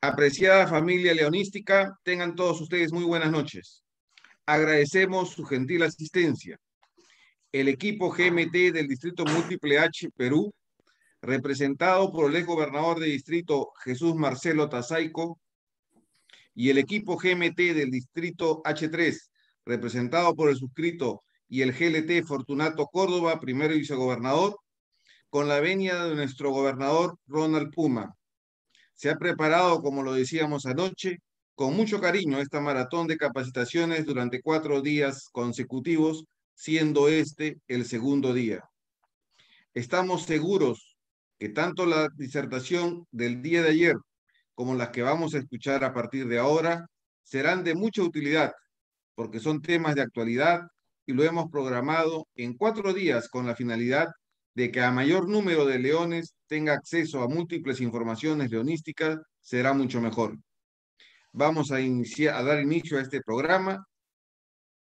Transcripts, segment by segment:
Apreciada familia leonística, tengan todos ustedes muy buenas noches. Agradecemos su gentil asistencia. El equipo GMT del Distrito Múltiple H Perú, representado por el ex gobernador de distrito Jesús Marcelo Tazaico, y el equipo GMT del Distrito H3, representado por el suscrito y el GLT Fortunato Córdoba, primero vicegobernador, con la venia de nuestro gobernador Ronald Puma, se ha preparado, como lo decíamos anoche, con mucho cariño esta maratón de capacitaciones durante cuatro días consecutivos, siendo este el segundo día. Estamos seguros que tanto la disertación del día de ayer como las que vamos a escuchar a partir de ahora serán de mucha utilidad porque son temas de actualidad y lo hemos programado en cuatro días con la finalidad de que a mayor número de leones tenga acceso a múltiples informaciones leonísticas, será mucho mejor. Vamos a, iniciar, a dar inicio a este programa.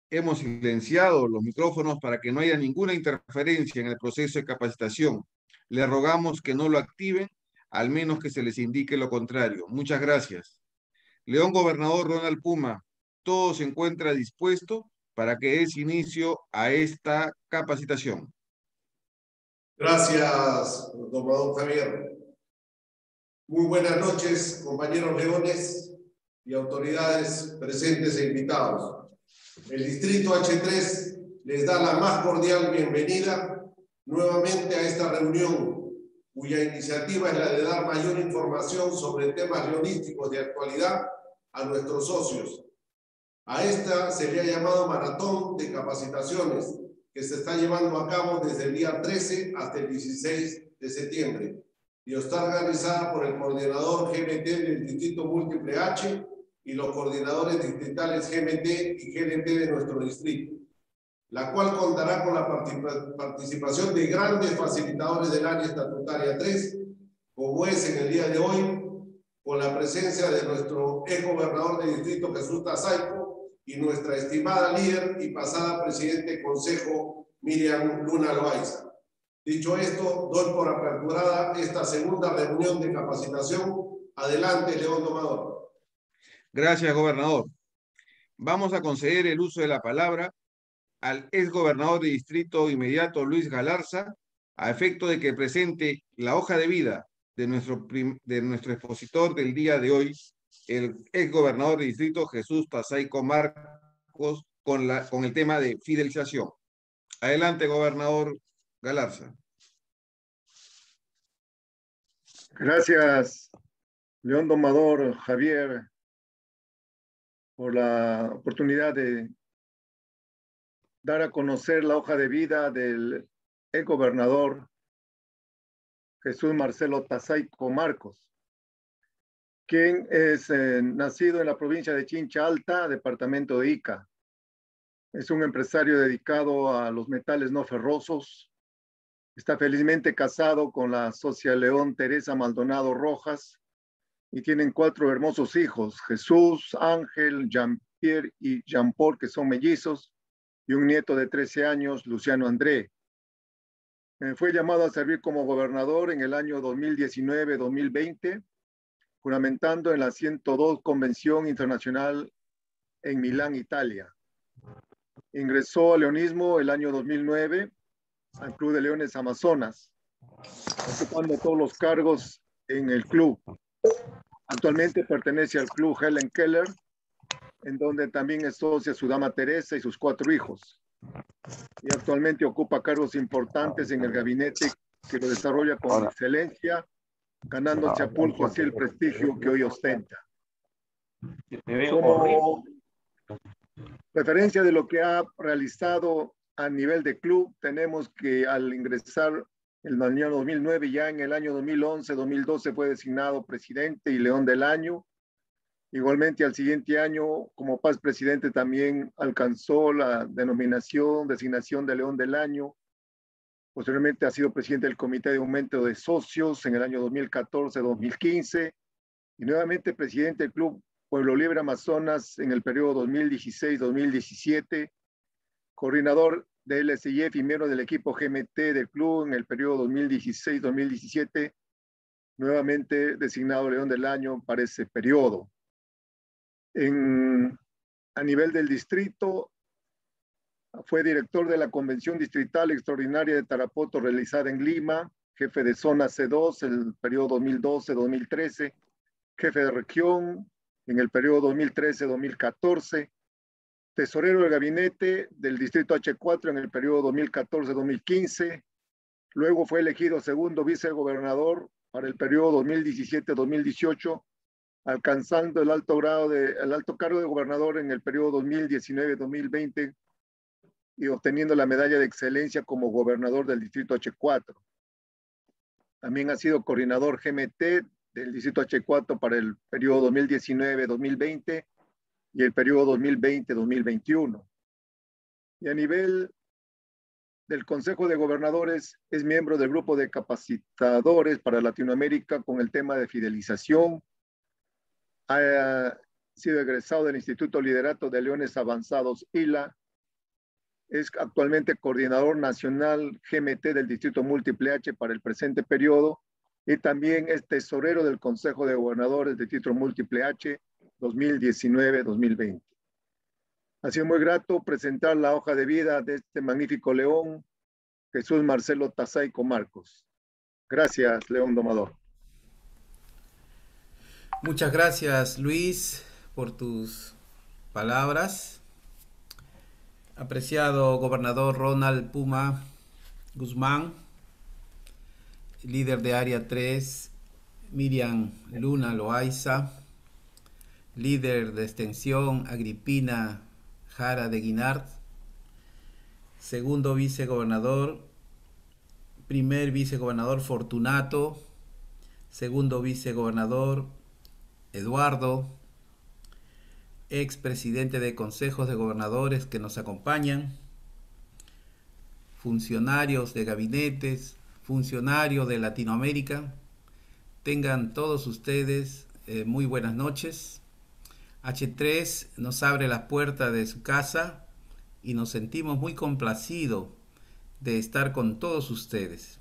Hemos silenciado los micrófonos para que no haya ninguna interferencia en el proceso de capacitación. Le rogamos que no lo activen, al menos que se les indique lo contrario. Muchas gracias. León Gobernador Ronald Puma, todo se encuentra dispuesto para que des inicio a esta capacitación. Gracias, don Javier. Muy buenas noches, compañeros leones y autoridades presentes e invitados. El distrito H3 les da la más cordial bienvenida nuevamente a esta reunión, cuya iniciativa es la de dar mayor información sobre temas leonísticos de actualidad a nuestros socios. A esta se le ha llamado maratón de capacitaciones que se está llevando a cabo desde el día 13 hasta el 16 de septiembre y está organizada por el coordinador GMT del Distrito Múltiple H y los coordinadores distritales GMT y GNT de nuestro distrito, la cual contará con la participación de grandes facilitadores del área estatutaria 3, como es en el día de hoy, con la presencia de nuestro ex gobernador del distrito Jesús Tazaico y nuestra estimada líder y pasada presidente del Consejo, Miriam Luna Loaiza. Dicho esto, doy por aperturada esta segunda reunión de capacitación. Adelante, León Domador. Gracias, gobernador. Vamos a conceder el uso de la palabra al exgobernador de distrito inmediato Luis Galarza, a efecto de que presente la hoja de vida de nuestro, de nuestro expositor del día de hoy, el ex gobernador del distrito Jesús Pasaico Marcos con, la, con el tema de fidelización. Adelante, gobernador Galarza. Gracias, León Domador, Javier, por la oportunidad de dar a conocer la hoja de vida del ex gobernador Jesús Marcelo Tazaico Marcos quien es eh, nacido en la provincia de Chincha Alta, departamento de Ica. Es un empresario dedicado a los metales no ferrosos. Está felizmente casado con la socia León Teresa Maldonado Rojas y tienen cuatro hermosos hijos, Jesús, Ángel, Jean-Pierre y Jean-Paul, que son mellizos, y un nieto de 13 años, Luciano André. Eh, fue llamado a servir como gobernador en el año 2019-2020 fundamentando en la 102 Convención Internacional en Milán, Italia. Ingresó al leonismo el año 2009 al Club de Leones Amazonas, ocupando todos los cargos en el club. Actualmente pertenece al Club Helen Keller, en donde también es socia su dama Teresa y sus cuatro hijos. Y actualmente ocupa cargos importantes en el gabinete que lo desarrolla con excelencia ganando ah, Chapulco, así el prestigio que hoy ostenta. Como referencia de lo que ha realizado a nivel de club, tenemos que al ingresar el año 2009, ya en el año 2011, 2012 fue designado presidente y león del año. Igualmente al siguiente año, como paz presidente, también alcanzó la denominación, designación de león del año Posteriormente ha sido presidente del Comité de Aumento de Socios en el año 2014-2015 y nuevamente presidente del Club Pueblo Libre Amazonas en el periodo 2016-2017, coordinador del LCIF y miembro del equipo GMT del club en el periodo 2016-2017, nuevamente designado León del Año para ese periodo. a nivel del distrito, fue director de la Convención Distrital Extraordinaria de Tarapoto realizada en Lima, jefe de zona C2 el periodo 2012-2013, jefe de región en el periodo 2013-2014, tesorero del gabinete del distrito H4 en el periodo 2014-2015, luego fue elegido segundo vicegobernador para el periodo 2017-2018, alcanzando el alto, grado de, el alto cargo de gobernador en el periodo 2019-2020 y obteniendo la medalla de excelencia como gobernador del distrito H4. También ha sido coordinador GMT del distrito H4 para el periodo 2019-2020 y el periodo 2020-2021. Y a nivel del Consejo de Gobernadores es miembro del grupo de capacitadores para Latinoamérica con el tema de fidelización. Ha sido egresado del Instituto Liderato de Leones Avanzados ILA es actualmente coordinador nacional GMT del Distrito Múltiple H para el presente periodo y también es tesorero del Consejo de Gobernadores de Distrito Múltiple H 2019-2020. Ha sido muy grato presentar la hoja de vida de este magnífico león, Jesús Marcelo Tazaico Marcos. Gracias, León Domador. Muchas gracias, Luis, por tus palabras. Apreciado gobernador Ronald Puma Guzmán, líder de Área 3, Miriam Luna Loaiza, líder de extensión Agripina Jara de Guinard, segundo vicegobernador, primer vicegobernador Fortunato, segundo vicegobernador Eduardo, ex presidente de consejos de gobernadores que nos acompañan, funcionarios de gabinetes, funcionarios de Latinoamérica. Tengan todos ustedes eh, muy buenas noches. H3 nos abre la puerta de su casa y nos sentimos muy complacidos de estar con todos ustedes.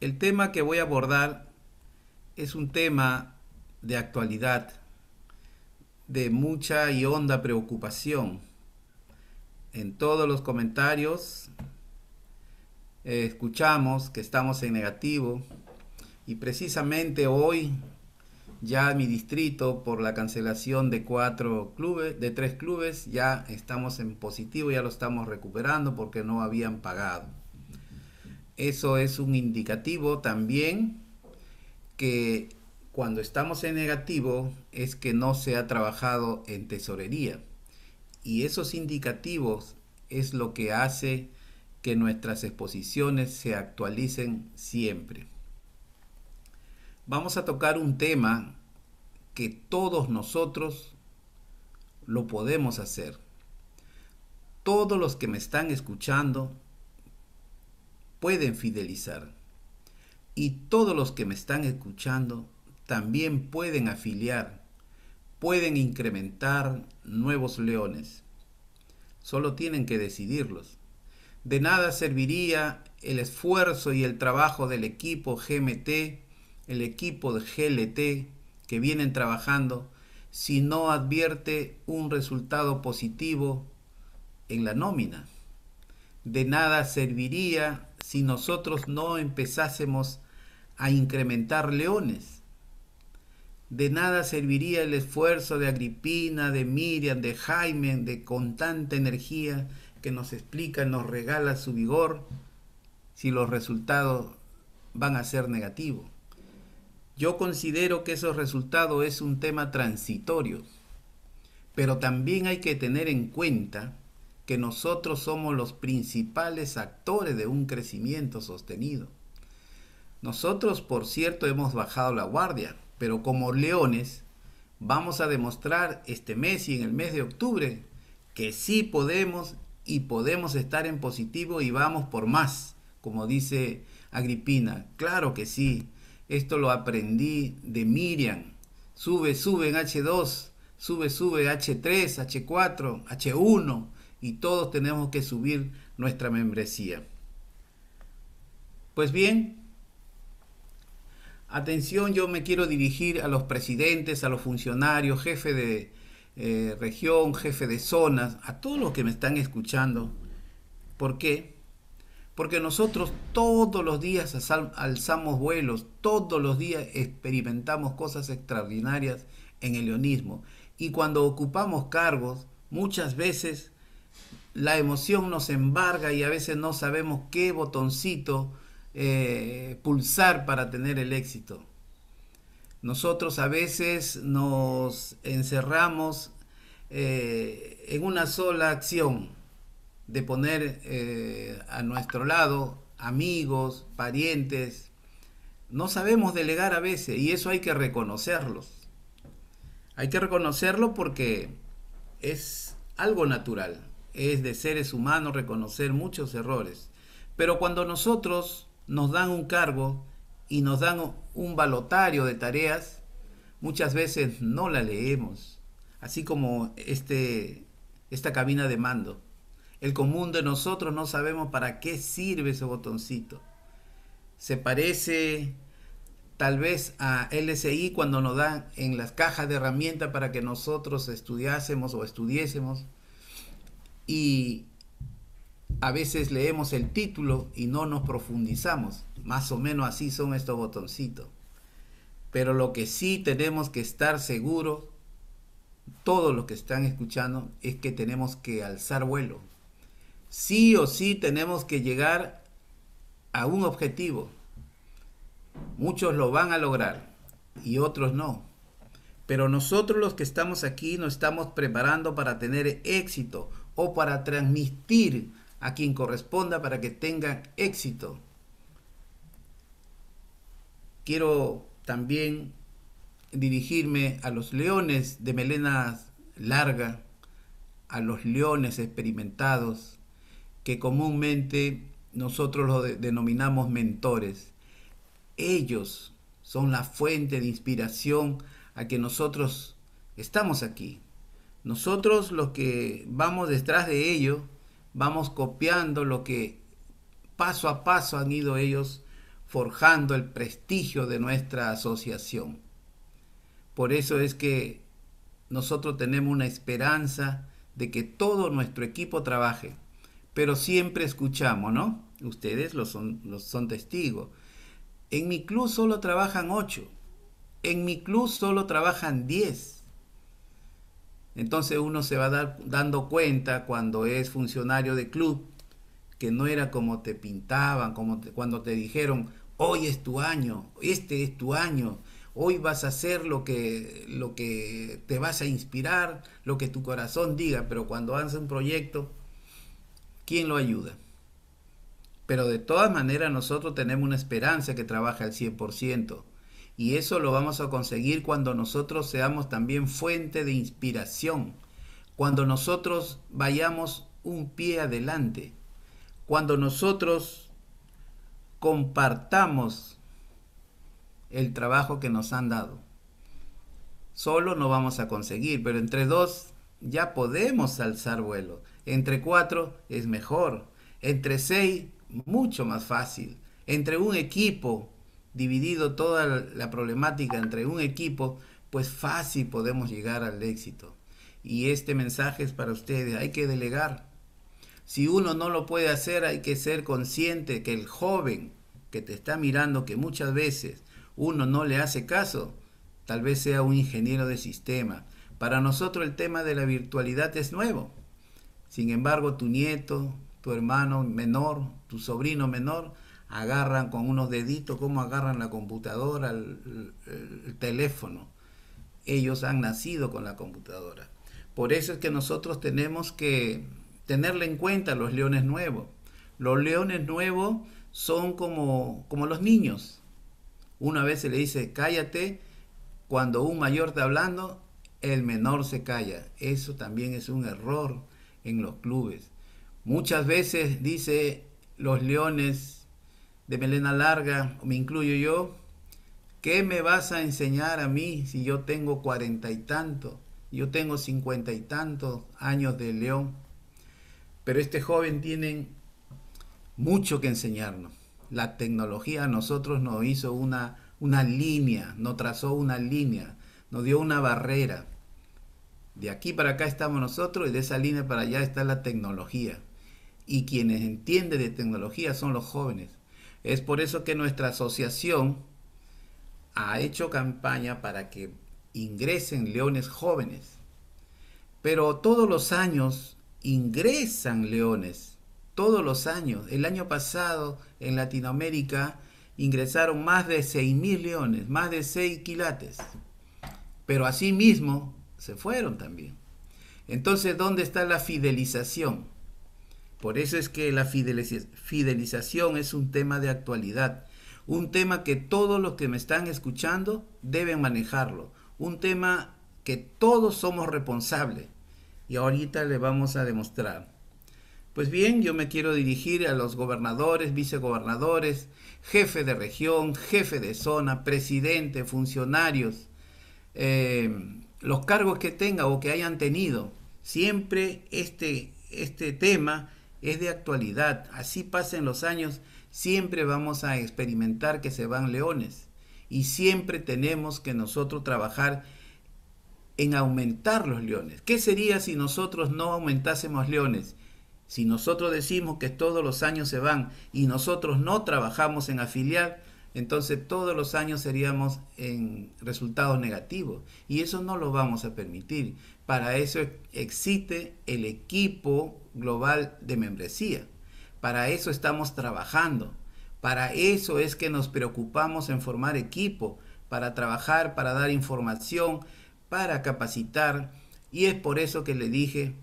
El tema que voy a abordar es un tema de actualidad de mucha y honda preocupación. En todos los comentarios eh, escuchamos que estamos en negativo y precisamente hoy ya mi distrito por la cancelación de cuatro clubes, de tres clubes, ya estamos en positivo, ya lo estamos recuperando porque no habían pagado. Eso es un indicativo también que cuando estamos en negativo es que no se ha trabajado en tesorería y esos indicativos es lo que hace que nuestras exposiciones se actualicen siempre. Vamos a tocar un tema que todos nosotros lo podemos hacer. Todos los que me están escuchando pueden fidelizar. Y todos los que me están escuchando también pueden afiliar, pueden incrementar nuevos leones. Solo tienen que decidirlos. De nada serviría el esfuerzo y el trabajo del equipo GMT, el equipo de GLT que vienen trabajando, si no advierte un resultado positivo en la nómina. De nada serviría si nosotros no empezásemos a incrementar leones de nada serviría el esfuerzo de Agripina, de Miriam, de Jaime, de con tanta energía que nos explica, nos regala su vigor, si los resultados van a ser negativos. Yo considero que esos resultados es un tema transitorio, pero también hay que tener en cuenta que nosotros somos los principales actores de un crecimiento sostenido. Nosotros, por cierto, hemos bajado la guardia, pero como leones vamos a demostrar este mes y en el mes de octubre que sí podemos y podemos estar en positivo y vamos por más, como dice Agripina. Claro que sí, esto lo aprendí de Miriam. Sube, sube en H2, sube, sube H3, H4, H1 y todos tenemos que subir nuestra membresía. Pues bien, Atención, yo me quiero dirigir a los presidentes, a los funcionarios, jefe de eh, región, jefe de zonas, a todos los que me están escuchando. ¿Por qué? Porque nosotros todos los días alzamos vuelos, todos los días experimentamos cosas extraordinarias en el leonismo. Y cuando ocupamos cargos, muchas veces la emoción nos embarga y a veces no sabemos qué botoncito eh, pulsar para tener el éxito. Nosotros a veces nos encerramos eh, en una sola acción de poner eh, a nuestro lado amigos, parientes. No sabemos delegar a veces y eso hay que reconocerlos. Hay que reconocerlo porque es algo natural, es de seres humanos reconocer muchos errores. Pero cuando nosotros nos dan un cargo y nos dan un balotario de tareas, muchas veces no la leemos, así como este, esta cabina de mando. El común de nosotros no sabemos para qué sirve ese botoncito. Se parece tal vez a LSI cuando nos dan en las cajas de herramientas para que nosotros estudiásemos o estudiésemos. Y a veces leemos el título y no nos profundizamos. Más o menos así son estos botoncitos. Pero lo que sí tenemos que estar seguros, todos los que están escuchando, es que tenemos que alzar vuelo. Sí o sí tenemos que llegar a un objetivo. Muchos lo van a lograr y otros no. Pero nosotros los que estamos aquí nos estamos preparando para tener éxito o para transmitir a quien corresponda para que tenga éxito. Quiero también dirigirme a los leones de melena larga, a los leones experimentados, que comúnmente nosotros los denominamos mentores. Ellos son la fuente de inspiración a que nosotros estamos aquí. Nosotros los que vamos detrás de ellos vamos copiando lo que paso a paso han ido ellos forjando el prestigio de nuestra asociación. Por eso es que nosotros tenemos una esperanza de que todo nuestro equipo trabaje, pero siempre escuchamos, ¿no? Ustedes son, los son testigos. En mi club solo trabajan ocho, en mi club solo trabajan diez entonces uno se va dando cuenta cuando es funcionario de club que no era como te pintaban, como cuando te dijeron, hoy es tu año, este es tu año, hoy vas a hacer lo que, lo que te vas a inspirar, lo que tu corazón diga, pero cuando haces un proyecto, ¿quién lo ayuda? Pero de todas maneras nosotros tenemos una esperanza que trabaja al 100%. Y eso lo vamos a conseguir cuando nosotros seamos también fuente de inspiración, cuando nosotros vayamos un pie adelante, cuando nosotros compartamos el trabajo que nos han dado. Solo no vamos a conseguir, pero entre dos ya podemos alzar vuelo. Entre cuatro es mejor. Entre seis, mucho más fácil. Entre un equipo dividido toda la problemática entre un equipo, pues fácil podemos llegar al éxito. Y este mensaje es para ustedes, hay que delegar. Si uno no lo puede hacer, hay que ser consciente que el joven que te está mirando, que muchas veces uno no le hace caso, tal vez sea un ingeniero de sistema. Para nosotros el tema de la virtualidad es nuevo. Sin embargo, tu nieto, tu hermano menor, tu sobrino menor, agarran con unos deditos, Como agarran la computadora, el, teléfono. Ellos han nacido con la computadora. Por eso es que nosotros tenemos que tenerle en cuenta los leones nuevos. Los leones nuevos son como, como los niños. Una vez se le dice, cállate, cuando un mayor está hablando, el menor se calla. Eso también es un error en los clubes. Muchas veces dice los leones de melena larga, me incluyo yo, ¿qué me vas a enseñar a mí si yo tengo cuarenta y tanto? Yo tengo cincuenta y tantos años de león. Pero este joven tiene mucho que enseñarnos. La tecnología a nosotros nos hizo una, una línea, nos trazó una línea, nos dio una barrera. De aquí para acá estamos nosotros y de esa línea para allá está la tecnología. Y quienes entienden de tecnología son los jóvenes. Es por eso que nuestra asociación ha hecho campaña para que ingresen leones jóvenes. Pero todos los años ingresan leones. Todos los años. El año pasado en Latinoamérica ingresaron más de 6.000 leones, más de 6 quilates. Pero asimismo se fueron también. Entonces, ¿dónde está la fidelización? Por eso es que la fidelización es un tema de actualidad, un tema que todos los que me están escuchando deben manejarlo, un tema que todos somos responsables. Y ahorita le vamos a demostrar. Pues bien, yo me quiero dirigir a los gobernadores, vicegobernadores, jefe de región, jefe de zona, presidente, funcionarios, eh, los cargos que tenga o que hayan tenido. Siempre este, este tema es de actualidad. Así pasen los años, siempre vamos a experimentar que se van leones y siempre tenemos que nosotros trabajar en aumentar los leones. ¿Qué sería si nosotros no aumentásemos leones? Si nosotros decimos que todos los años se van y nosotros no trabajamos en afiliar, entonces todos los años seríamos en resultados negativos y eso no lo vamos a permitir. Para eso existe el equipo global de membresía. Para eso estamos trabajando. Para eso es que nos preocupamos en formar equipo, para trabajar, para dar información, para capacitar. Y es por eso que le dije,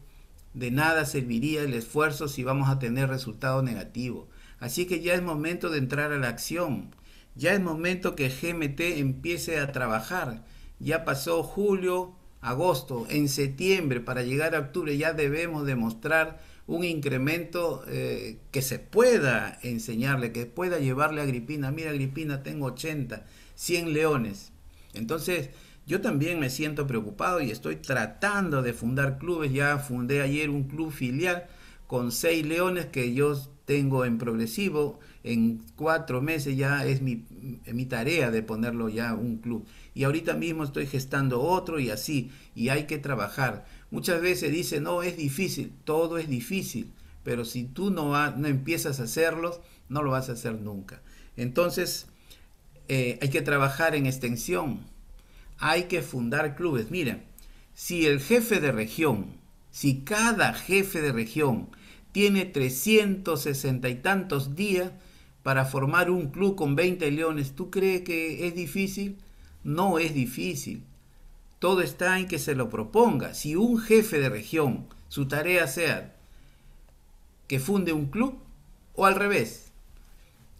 de nada serviría el esfuerzo si vamos a tener resultado negativo. Así que ya es momento de entrar a la acción. Ya es momento que GMT empiece a trabajar. Ya pasó julio, agosto, en septiembre, para llegar a octubre, ya debemos demostrar un incremento eh, que se pueda enseñarle, que pueda llevarle a Agripina, mira Agripina, tengo 80, 100 leones. Entonces, yo también me siento preocupado y estoy tratando de fundar clubes, ya fundé ayer un club filial con 6 leones que yo tengo en progresivo, en cuatro meses ya es mi, tarea de ponerlo ya un club. Y ahorita mismo estoy gestando otro y así, y hay que trabajar. Muchas veces dice, no, es difícil, todo es difícil, pero si tú no, no empiezas a hacerlos, no lo vas a hacer nunca. Entonces, eh, hay que trabajar en extensión, hay que fundar clubes. Mira, si el jefe de región, si cada jefe de región, tiene 360 y tantos días para formar un club con 20 leones. ¿Tú crees que es difícil? No es difícil. Todo está en que se lo proponga. Si un jefe de región, su tarea sea que funde un club o al revés,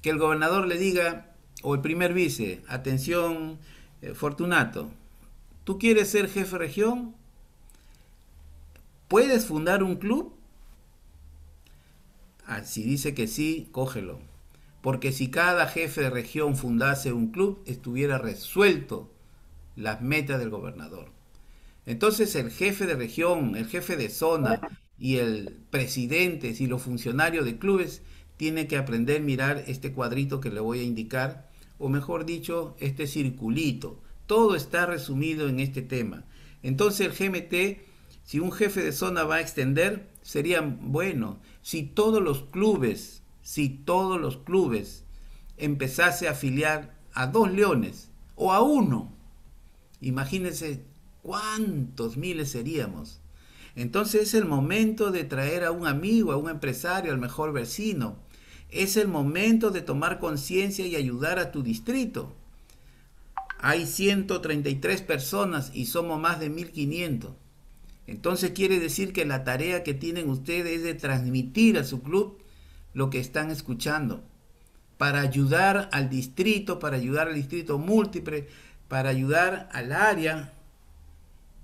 que el gobernador le diga o el primer vice, atención eh, Fortunato, ¿tú quieres ser jefe de región? ¿Puedes fundar un club? Ah, si dice que sí, cógelo. Porque si cada jefe de región fundase un club, estuviera resuelto las metas del gobernador. Entonces el jefe de región, el jefe de zona y el presidente y los funcionarios de clubes tienen que aprender a mirar este cuadrito que le voy a indicar, o mejor dicho, este circulito. Todo está resumido en este tema. Entonces el GMT, si un jefe de zona va a extender, sería bueno si todos los clubes, si todos los clubes empezase a afiliar a dos leones o a uno, imagínense cuántos miles seríamos. Entonces es el momento de traer a un amigo, a un empresario, al mejor vecino. Es el momento de tomar conciencia y ayudar a tu distrito. Hay 133 personas y somos más de 1500. Entonces quiere decir que la tarea que tienen ustedes es de transmitir a su club lo que están escuchando, para ayudar al distrito, para ayudar al distrito múltiple, para ayudar al área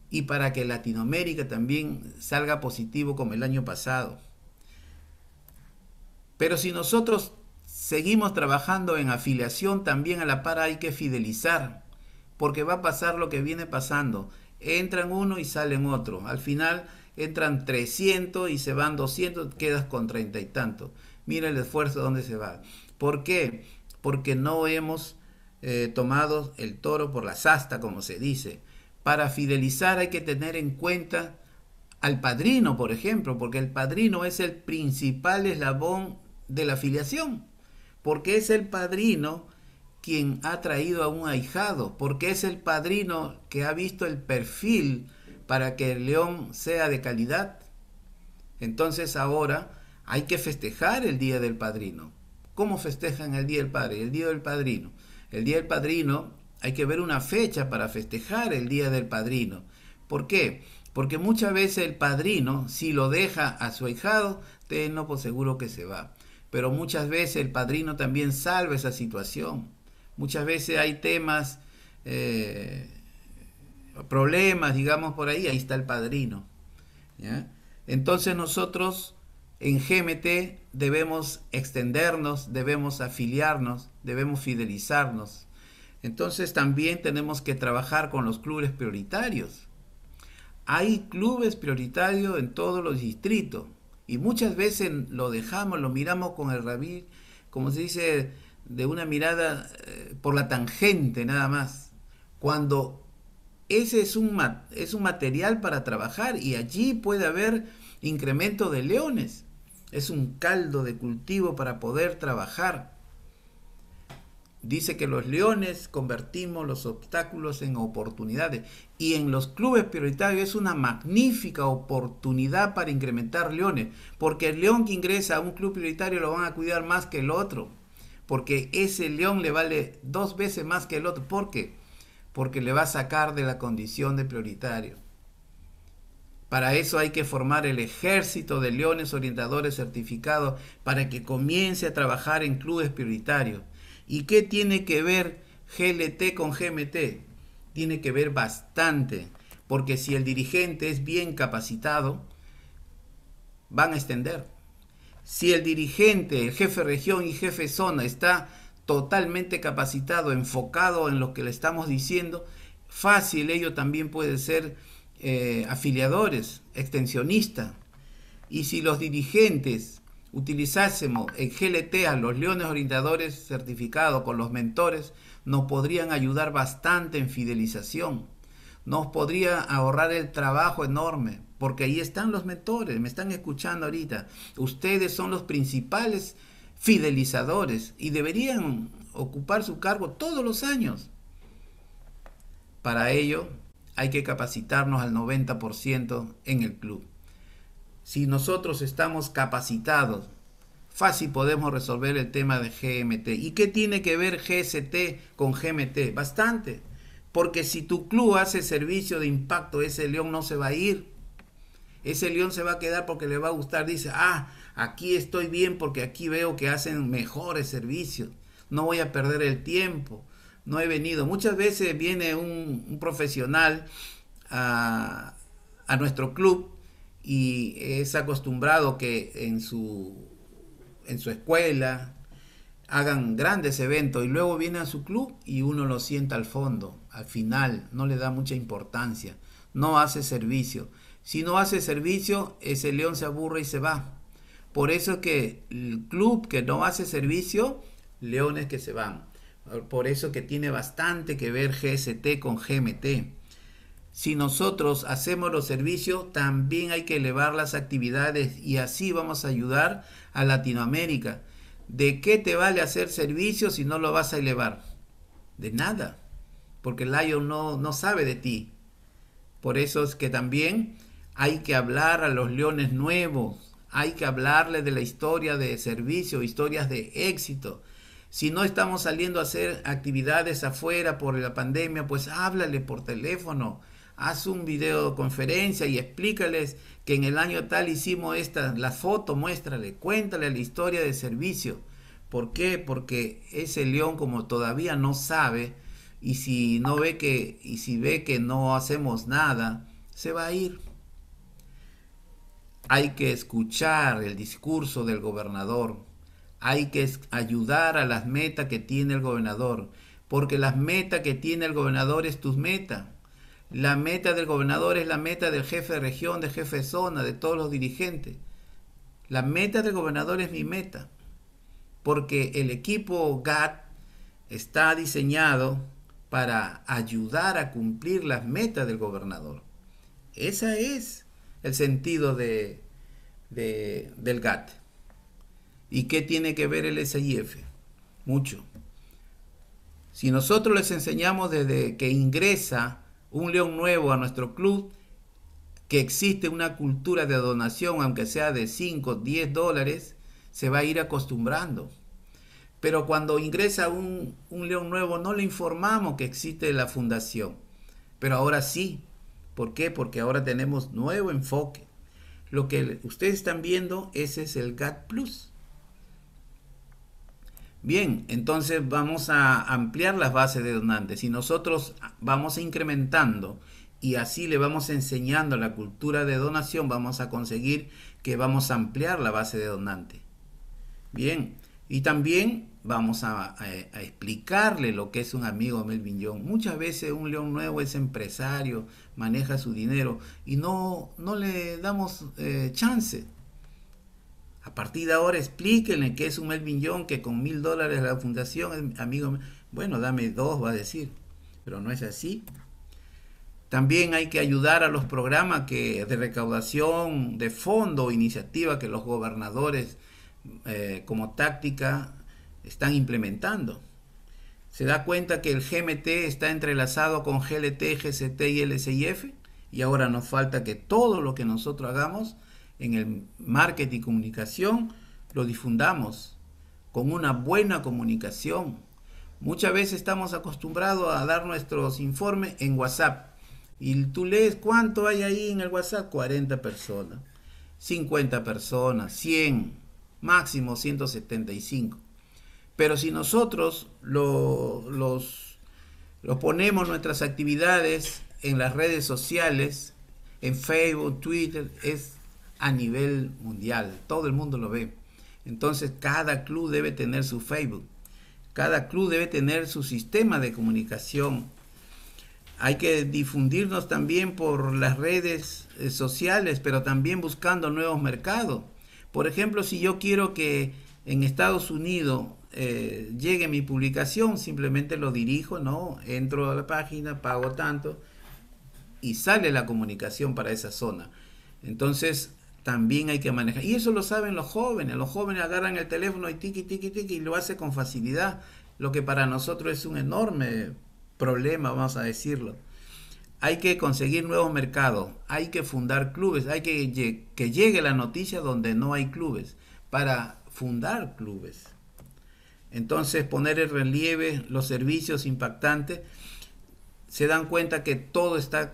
y para que Latinoamérica también salga positivo como el año pasado. Pero si nosotros seguimos trabajando en afiliación, también a la par hay que fidelizar, porque va a pasar lo que viene pasando entran uno y salen otro. Al final entran 300 y se van 200, quedas con treinta y tanto. Mira el esfuerzo donde se va. ¿Por qué? Porque no hemos eh, tomado el toro por la sasta, como se dice. Para fidelizar hay que tener en cuenta al padrino, por ejemplo, porque el padrino es el principal eslabón de la filiación porque es el padrino quien ha traído a un ahijado, porque es el padrino que ha visto el perfil para que el león sea de calidad. Entonces ahora hay que festejar el Día del Padrino. ¿Cómo festejan el Día del Padre? El Día del Padrino. El Día del Padrino hay que ver una fecha para festejar el Día del Padrino. ¿Por qué? Porque muchas veces el padrino, si lo deja a su ahijado, no por pues seguro que se va. Pero muchas veces el padrino también salva esa situación. Muchas veces hay temas, eh, problemas, digamos por ahí, ahí está el padrino. Entonces nosotros en GMT debemos extendernos, debemos afiliarnos, debemos fidelizarnos. Entonces también tenemos que trabajar con los clubes prioritarios. Hay clubes prioritarios en todos los distritos y muchas veces lo dejamos, lo miramos con el rabí, como se dice, de una mirada eh, por la tangente nada más, cuando ese es un, es un material para trabajar y allí puede haber incremento de leones. Es un caldo de cultivo para poder trabajar. Dice que los leones convertimos los obstáculos en oportunidades y en los clubes prioritarios es una magnífica oportunidad para incrementar leones, porque el león que ingresa a un club prioritario lo van a cuidar más que el otro porque ese león le vale dos veces más que el otro. ¿Por qué? Porque le va a sacar de la condición de prioritario. Para eso hay que formar el ejército de leones orientadores certificados para que comience a trabajar en clubes prioritarios. ¿Y qué tiene que ver GLT con GMT? Tiene que ver bastante, porque si el dirigente es bien capacitado, van a extender. Si el dirigente, el jefe región y jefe zona está totalmente capacitado, enfocado en lo que le estamos diciendo, fácil ello también puede ser eh, afiliadores, extensionistas. Y si los dirigentes utilizásemos en GLT a los leones orientadores certificados con los mentores, nos podrían ayudar bastante en fidelización nos podría ahorrar el trabajo enorme, porque ahí están los mentores, me están escuchando ahorita. Ustedes son los principales fidelizadores y deberían ocupar su cargo todos los años. Para ello hay que capacitarnos al 90% en el club. Si nosotros estamos capacitados, fácil podemos resolver el tema de GMT. ¿Y qué tiene que ver GST con GMT? Bastante. Porque si tu club hace servicio de impacto, ese león no se va a ir. Ese león se va a quedar porque le va a gustar. Dice, ah, aquí estoy bien porque aquí veo que hacen mejores servicios. No voy a perder el tiempo. No he venido. Muchas veces viene un, profesional a, a nuestro club y es acostumbrado que en su, en su escuela hagan grandes eventos y luego viene a su club y uno lo sienta al fondo al final, no le da mucha importancia, no hace servicio. Si no hace servicio, ese león se aburre y se va. Por eso que el club que no hace servicio, leones que se van. Por eso que tiene bastante que ver GST con GMT. Si nosotros hacemos los servicios, también hay que elevar las actividades y así vamos a ayudar a Latinoamérica. ¿De qué te vale hacer servicio si no lo vas a elevar? De nada porque el Lion no, no sabe de ti. Por eso es que también hay que hablar a los leones nuevos, hay que hablarles de la historia de servicio, historias de éxito. Si no estamos saliendo a hacer actividades afuera por la pandemia, pues háblale por teléfono, haz un videoconferencia y explícales que en el año tal hicimos esta, la foto, muéstrale, cuéntale la historia de servicio. ¿Por qué? Porque ese león, como todavía no sabe, y si no ve que y si ve que no hacemos nada, se va a ir. Hay que escuchar el discurso del gobernador. Hay que ayudar a las metas que tiene el gobernador, porque las metas que tiene el gobernador es tus metas. La meta del gobernador es la meta del jefe de región, del jefe de zona, de todos los dirigentes. La meta del gobernador es mi meta, porque el equipo GAT está diseñado para ayudar a cumplir las metas del gobernador. Ese es el sentido de, del GATT. ¿Y qué tiene que ver el SIF? Mucho. Si nosotros les enseñamos desde que ingresa un león nuevo a nuestro club, que existe una cultura de donación, aunque sea de 5, 10 dólares, se va a ir acostumbrando. Pero cuando ingresa un, león nuevo no le informamos que existe la fundación. Pero ahora sí. ¿Por qué? Porque ahora tenemos nuevo enfoque. Lo que ustedes están viendo, ese es el GAT Plus. Bien, entonces vamos a ampliar las bases de donantes y nosotros vamos incrementando y así le vamos enseñando la cultura de donación, vamos a conseguir que vamos a ampliar la base de donantes. Bien, y también vamos a, explicarle lo que es un amigo Melvin Young. Muchas veces un león nuevo es empresario, maneja su dinero y no, no le damos eh, chance. A partir de ahora explíquenle que es un Melvin Young, que con mil dólares la fundación, amigo, bueno, dame dos, va a decir, pero no es así. También hay que ayudar a los programas que, de recaudación de fondo, iniciativa que los gobernadores eh, como táctica están implementando. Se da cuenta que el GMT está entrelazado con GLT, GCT y LCIF y ahora nos falta que todo lo que nosotros hagamos en el marketing y comunicación lo difundamos con una buena comunicación. Muchas veces estamos acostumbrados a dar nuestros informes en WhatsApp y tú lees cuánto hay ahí en el WhatsApp, 40 personas, 50 personas, 100, máximo 175. Pero si nosotros los, los ponemos nuestras actividades en las redes sociales, en Facebook, Twitter, es a nivel mundial, todo el mundo lo ve. Entonces cada club debe tener su Facebook, cada club debe tener su sistema de comunicación. Hay que difundirnos también por las redes eh, sociales, pero también buscando nuevos mercados. Por ejemplo, si yo quiero que en Estados Unidos eh, llegue mi publicación, simplemente lo dirijo, ¿no? Entro a la página, pago tanto y sale la comunicación para esa zona. Entonces, también hay que manejar. Y eso lo saben los jóvenes. Los jóvenes agarran el teléfono y tiki, tiki, tiki, y lo hace con facilidad. Lo que para nosotros es un enorme problema, vamos a decirlo. Hay que conseguir nuevos mercados, hay que fundar clubes, hay que que llegue la noticia donde no hay clubes, para fundar clubes. Entonces, poner en relieve los servicios impactantes, se dan cuenta que todo está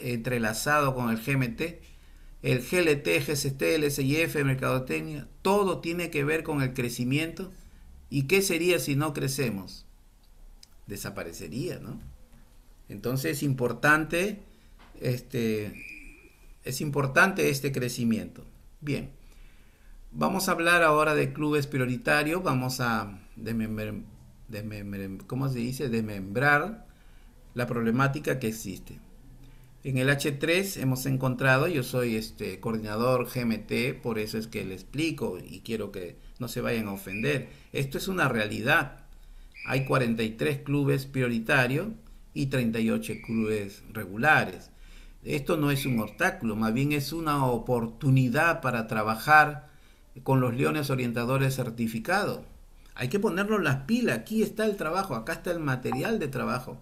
entrelazado con el GMT, el GLT, GCT, LSIF, Mercadotecnia, todo tiene que ver con el crecimiento. ¿Y qué sería si no crecemos? Desaparecería, ¿no? Entonces es importante este, es importante este crecimiento. Bien, vamos a hablar ahora de clubes prioritarios, vamos a desmembrar, ¿cómo se dice? desmembrar la problemática que existe. En el H3 hemos encontrado, yo soy este coordinador GMT, por eso es que le explico y quiero que no se vayan a ofender. Esto es una realidad. Hay 43 clubes prioritarios y 38 clubes regulares. Esto no es un obstáculo, más bien es una oportunidad para trabajar con los leones orientadores certificados. Hay que en las pilas. Aquí está el trabajo, acá está el material de trabajo.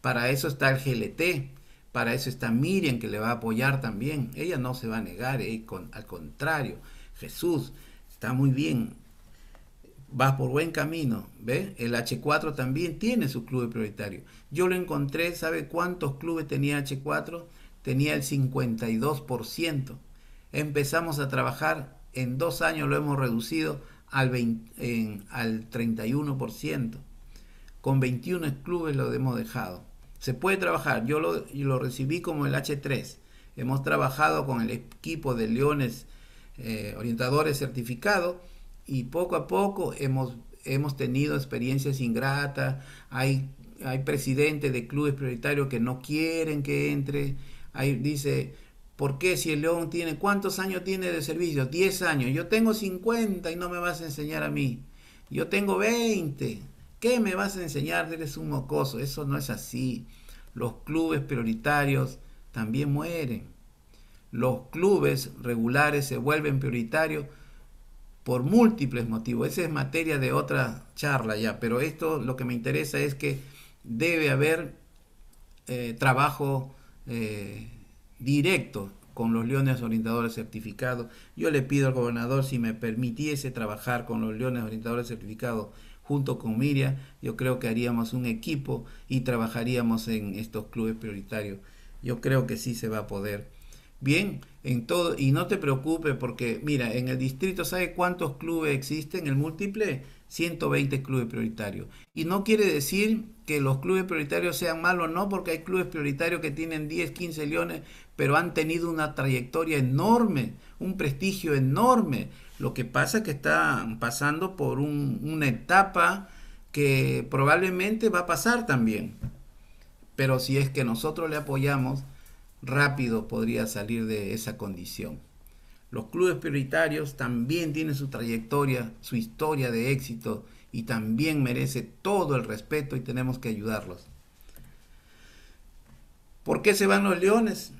Para eso está el GLT, para eso está Miriam que le va a apoyar también. Ella no se va a negar, eh, al contrario. Jesús, está muy bien, vas por buen camino, ¿ve? El H4 también tiene su club prioritario. Yo lo encontré, ¿sabe cuántos clubes tenía H4? Tenía el 52%. Empezamos a trabajar, en dos años lo hemos reducido al, 31%. Con 21 clubes lo hemos dejado. Se puede trabajar, yo lo, recibí como el H3. Hemos trabajado con el equipo de leones eh, orientadores certificados y poco a poco hemos, hemos tenido experiencias ingratas. Hay, hay presidentes de clubes prioritarios que no quieren que entre. ahí dice, ¿Por qué si el león tiene, cuántos años tiene de servicio? 10 años. Yo tengo 50 y no me vas a enseñar a mí. Yo tengo 20. ¿Qué me vas a enseñar? Eres un mocoso. Eso no es así. Los clubes prioritarios también mueren. Los clubes regulares se vuelven prioritarios por múltiples motivos. Esa es materia de otra charla ya, pero esto lo que me interesa es que debe haber eh, trabajo eh, directo con los leones orientadores certificados. Yo le pido al gobernador si me permitiese trabajar con los leones orientadores certificados junto con Miria, yo creo que haríamos un equipo y trabajaríamos en estos clubes prioritarios. Yo creo que sí se va a poder. Bien, en todo, y no te preocupes porque, mira, en el distrito, ¿sabe cuántos clubes existen? El múltiple, 120 clubes prioritarios. Y no quiere decir que los clubes prioritarios sean malos, no, porque hay clubes prioritarios que tienen 10, 15 leones, pero han tenido una trayectoria enorme, un prestigio enorme. Lo que pasa es que están pasando por una etapa que probablemente va a pasar también. Pero si es que nosotros le apoyamos, rápido podría salir de esa condición. Los clubes prioritarios también tienen su trayectoria, su historia de éxito y también merece todo el respeto y tenemos que ayudarlos. ¿Por qué se van los leones?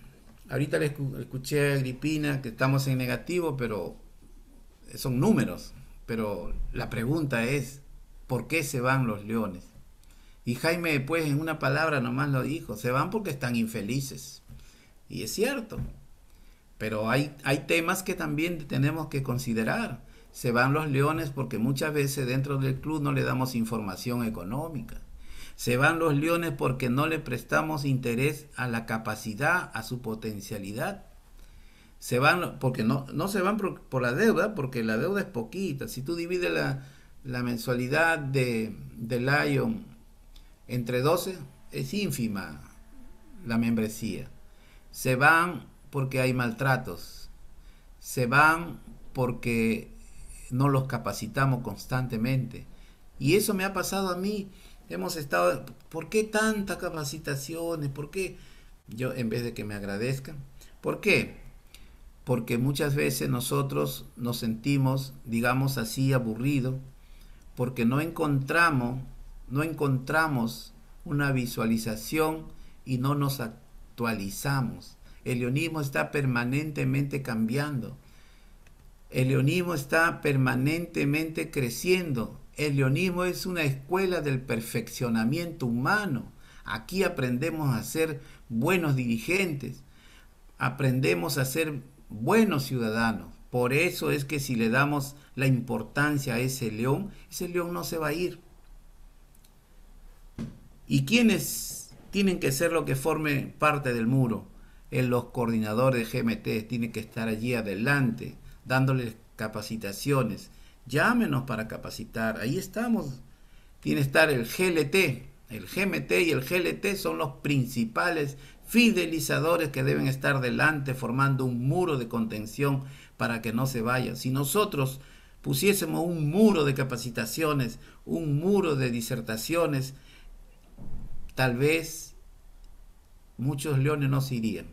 Ahorita le escuché a Agripina que estamos en negativo, pero son números. Pero la pregunta es, ¿por qué se van los leones? Y Jaime, pues, en una palabra nomás lo dijo, se van porque están infelices. Y es cierto, pero hay, hay temas que también tenemos que considerar. Se van los leones porque muchas veces dentro del club no le damos información económica. Se van los leones porque no le prestamos interés a la capacidad, a su potencialidad. Se van porque no, no se van por, la deuda, porque la deuda es poquita. Si tú divides la, mensualidad de, de Lion entre 12, es ínfima la membresía. Se van porque hay maltratos, se van porque no los capacitamos constantemente. Y eso me ha pasado a mí. Hemos estado, ¿por qué tantas capacitaciones? ¿Por qué? Yo, en vez de que me agradezcan. ¿Por qué? Porque muchas veces nosotros nos sentimos, digamos así, aburridos, porque no encontramos, no encontramos una visualización y no nos actualizamos. El leonismo está permanentemente cambiando. El leonismo está permanentemente creciendo. El leonismo es una escuela del perfeccionamiento humano. Aquí aprendemos a ser buenos dirigentes, aprendemos a ser buenos ciudadanos. Por eso es que si le damos la importancia a ese león, ese león no se va a ir. ¿Y quiénes tienen que ser lo que forme parte del muro? en los coordinadores de GMT tienen que estar allí adelante, dándoles capacitaciones. Llámenos para capacitar, ahí estamos. Tiene que estar el GLT, el GMT y el GLT son los principales fidelizadores que deben estar delante formando un muro de contención para que no se vayan. Si nosotros pusiésemos un muro de capacitaciones, un muro de disertaciones, tal vez muchos leones no se irían.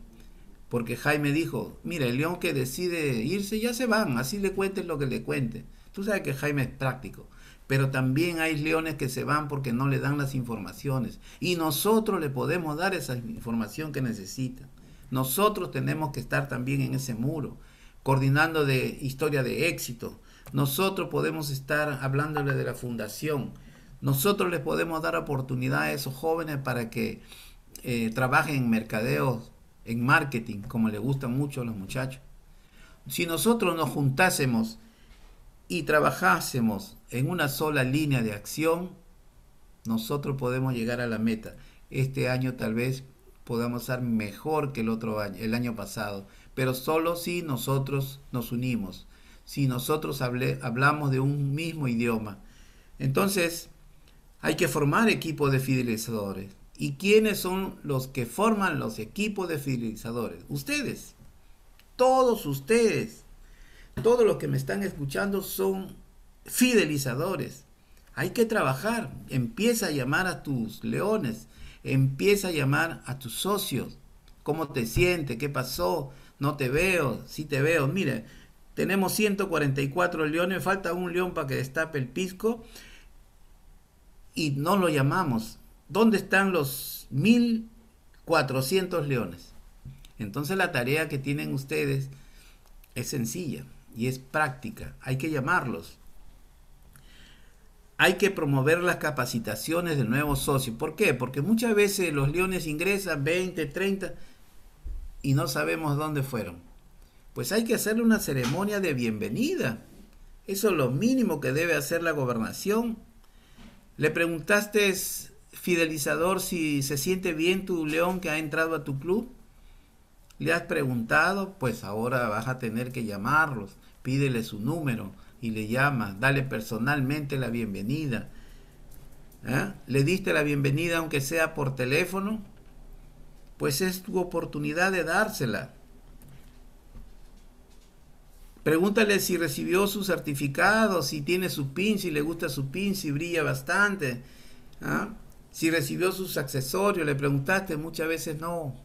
Porque Jaime dijo, mira, el león que decide irse ya se van, así le cuentes lo que le cuentes. Tú sabes que Jaime es práctico, pero también hay leones que se van porque no le dan las informaciones. Y nosotros le podemos dar esa información que necesita. Nosotros tenemos que estar también en ese muro, coordinando de historia de éxito. Nosotros podemos estar hablándole de la fundación. Nosotros les podemos dar oportunidad a esos jóvenes para que eh, trabajen en mercadeos en marketing, como le gustan mucho a los muchachos. Si nosotros nos juntásemos y trabajásemos en una sola línea de acción, nosotros podemos llegar a la meta. Este año tal vez podamos ser mejor que el otro año, el año pasado, pero solo si nosotros nos unimos, si nosotros hablamos de un mismo idioma. Entonces, hay que formar equipos de fidelizadores. ¿Y quiénes son los que forman los equipos de fidelizadores? Ustedes, todos ustedes, todos los que me están escuchando son fidelizadores. Hay que trabajar. Empieza a llamar a tus leones, empieza a llamar a tus socios. ¿Cómo te sientes? ¿Qué pasó? No te veo, sí te veo. Mire, tenemos 144 leones, falta un león para que destape el pisco y no lo llamamos. ¿Dónde están los 1.400 leones? Entonces la tarea que tienen ustedes es sencilla y es práctica. Hay que llamarlos. Hay que promover las capacitaciones de nuevos socios ¿Por qué? Porque muchas veces los leones ingresan 20, 30 y no sabemos dónde fueron. Pues hay que hacerle una ceremonia de bienvenida. Eso es lo mínimo que debe hacer la gobernación. Le preguntaste fidelizador si se siente bien tu león que ha entrado a tu club? ¿Le has preguntado? Pues ahora vas a tener que llamarlos. Pídele su número y le llamas. Dale personalmente la bienvenida. ¿Ah? ¿Le diste la bienvenida aunque sea por teléfono? Pues es tu oportunidad de dársela. Pregúntale si recibió su certificado, si tiene su pin, si le gusta su pin, si brilla bastante. ¿Ah? Si recibió sus accesorios, le preguntaste, muchas veces no.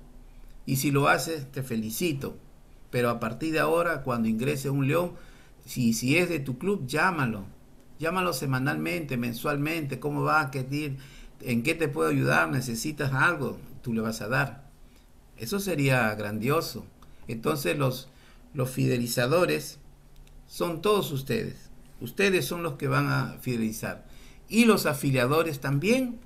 Y si lo haces, te felicito. Pero a partir de ahora, cuando ingrese un león, si, si es de tu club, llámalo. Llámalo semanalmente, mensualmente, cómo va, a decir en qué te puedo ayudar, necesitas algo, tú le vas a dar. Eso sería grandioso. Entonces los, los fidelizadores son todos ustedes. Ustedes son los que van a fidelizar. Y los afiliadores también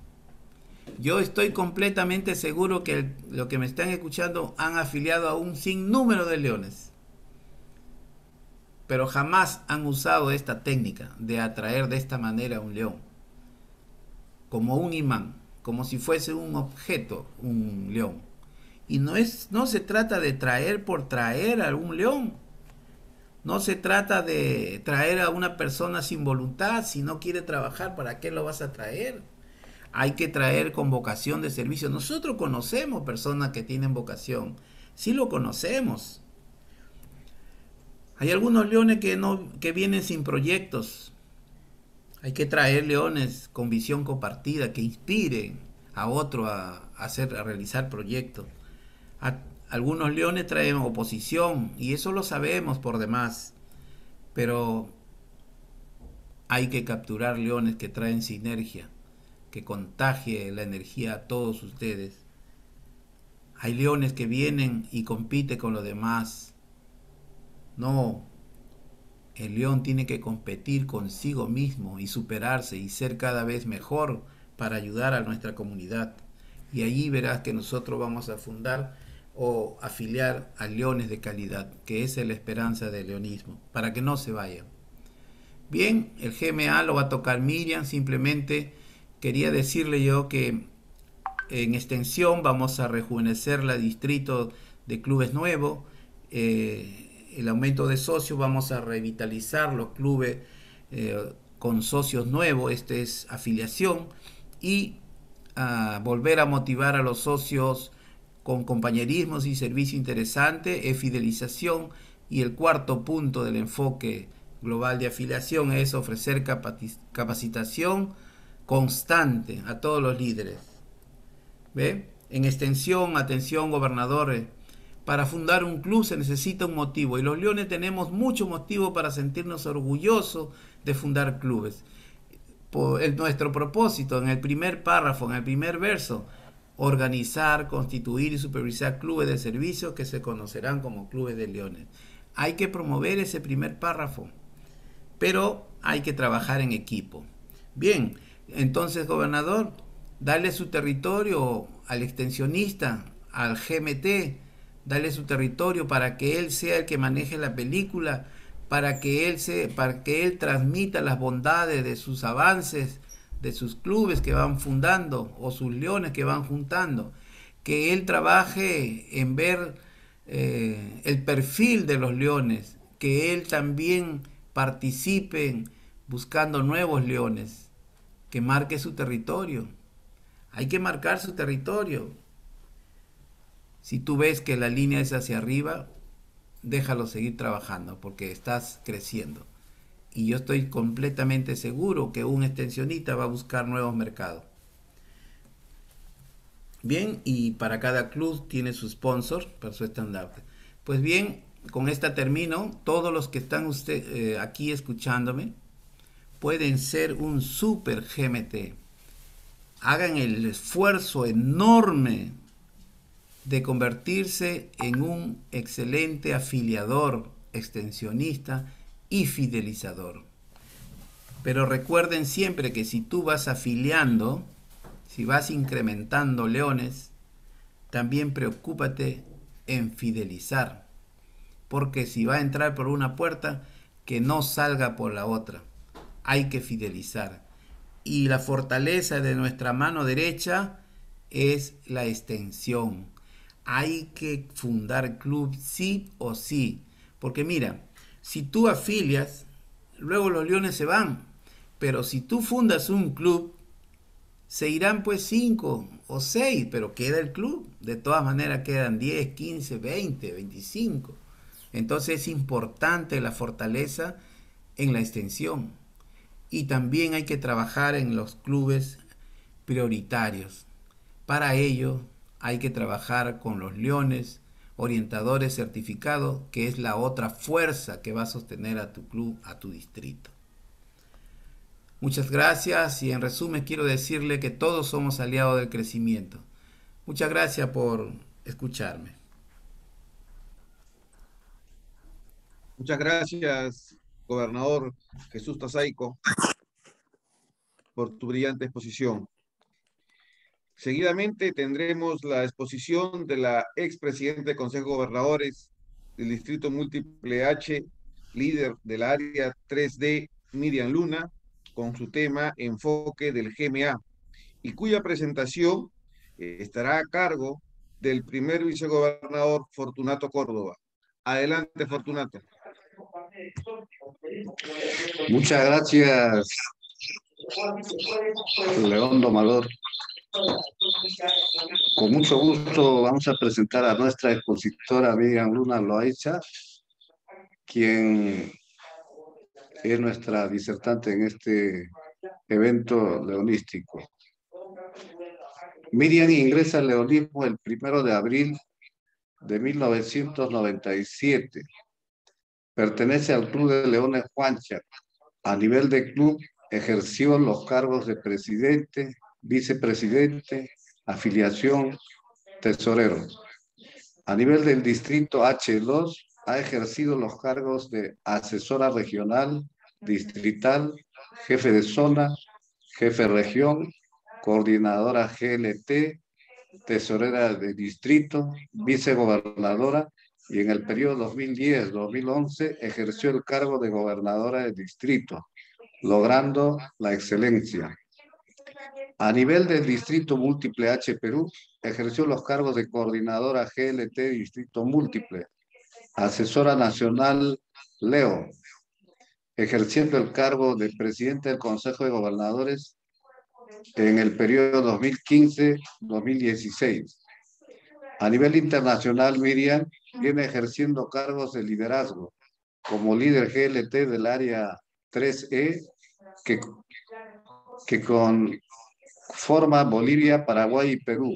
yo estoy completamente seguro que lo que me están escuchando han afiliado a un sinnúmero de leones. Pero jamás han usado esta técnica de atraer de esta manera a un león. Como un imán, como si fuese un objeto, un león. Y no, es, no se trata de traer por traer a un león. No se trata de traer a una persona sin voluntad. Si no quiere trabajar, ¿para qué lo vas a traer? Hay que traer con vocación de servicio. Nosotros conocemos personas que tienen vocación. Sí lo conocemos. Hay algunos leones que, no, que vienen sin proyectos. Hay que traer leones con visión compartida que inspiren a otro a, hacer, a realizar proyectos. algunos leones traen oposición y eso lo sabemos por demás. Pero hay que capturar leones que traen sinergia que contagie la energía a todos ustedes. Hay leones que vienen y compite con los demás. No, el león tiene que competir consigo mismo y superarse y ser cada vez mejor para ayudar a nuestra comunidad. Y allí verás que nosotros vamos a fundar o afiliar a leones de calidad, que es la esperanza del leonismo, para que no se vayan. Bien, el GMA lo va a tocar Miriam, simplemente quería decirle yo que en extensión vamos a rejuvenecer la distrito de clubes nuevos, eh, el aumento de socios, vamos a revitalizar los clubes eh, con socios nuevos, esta es afiliación, y volver a motivar a los socios con compañerismos y servicio interesante, es fidelización, y el cuarto punto del enfoque global de afiliación es ofrecer capacitación, constante a todos los líderes. ¿Ve? En extensión, atención, gobernadores. Para fundar un club se necesita un motivo y los leones tenemos mucho motivo para sentirnos orgullosos de fundar clubes. nuestro propósito en el primer párrafo, en el primer verso, organizar, constituir y supervisar clubes de servicios que se conocerán como clubes de leones. Hay que promover ese primer párrafo, pero hay que trabajar en equipo. Bien, entonces, gobernador, dale su territorio al extensionista, al GMT, dale su territorio para que él sea el que maneje la película, para que él se, para que él transmita las bondades de sus avances, de sus clubes que van fundando o sus leones que van juntando, que él trabaje en ver eh, el perfil de los leones, que él también participe buscando nuevos leones que marque su territorio. Hay que marcar su territorio. Si tú ves que la línea es hacia arriba, déjalo seguir trabajando porque estás creciendo. Y yo estoy completamente seguro que un extensionista va a buscar nuevos mercados. Bien, y para cada club tiene su sponsor, para su estandarte. Pues bien, con esta termino. Todos los que están usted, eh, aquí escuchándome, pueden ser un super GMT. Hagan el esfuerzo enorme de convertirse en un excelente afiliador, extensionista y fidelizador. Pero recuerden siempre que si tú vas afiliando, si vas incrementando leones, también preocúpate en fidelizar. Porque si va a entrar por una puerta, que no salga por la otra hay que fidelizar. Y la fortaleza de nuestra mano derecha es la extensión. Hay que fundar club sí o sí. Porque mira, si tú afilias, luego los leones se van. Pero si tú fundas un club, se irán pues cinco o seis, pero queda el club. De todas maneras quedan 10, 15, 20, 25. Entonces es importante la fortaleza en la extensión. Y también hay que trabajar en los clubes prioritarios. Para ello hay que trabajar con los leones, orientadores certificados, que es la otra fuerza que va a sostener a tu club, a tu distrito. Muchas gracias y en resumen quiero decirle que todos somos aliados del crecimiento. Muchas gracias por escucharme. Muchas gracias, gobernador Jesús Tazaico, por tu brillante exposición. Seguidamente tendremos la exposición de la expresidenta del Consejo de Gobernadores del Distrito Múltiple H, líder del área 3D, Miriam Luna, con su tema Enfoque del GMA, y cuya presentación eh, estará a cargo del primer vicegobernador Fortunato Córdoba. Adelante, Fortunato. Muchas gracias, León Domador. Con mucho gusto vamos a presentar a nuestra expositora Miriam Luna Loaiza, quien es nuestra disertante en este evento leonístico. Miriam ingresa al leonismo el primero de abril de 1997 Pertenece al Club de Leones Juancha. A nivel de club ejerció los cargos de presidente, vicepresidente, afiliación, tesorero. A nivel del distrito H2 ha ejercido los cargos de asesora regional, distrital, jefe de zona, jefe región, coordinadora GLT, tesorera de distrito, vicegobernadora y en el periodo 2010-2011 ejerció el cargo de gobernadora del distrito, logrando la excelencia. A nivel del Distrito Múltiple H Perú, ejerció los cargos de coordinadora GLT Distrito Múltiple, asesora nacional Leo, ejerciendo el cargo de presidente del Consejo de Gobernadores en el periodo 2015-2016. A nivel internacional, Miriam viene ejerciendo cargos de liderazgo como líder GLT del área 3E que, que conforma Bolivia, Paraguay y Perú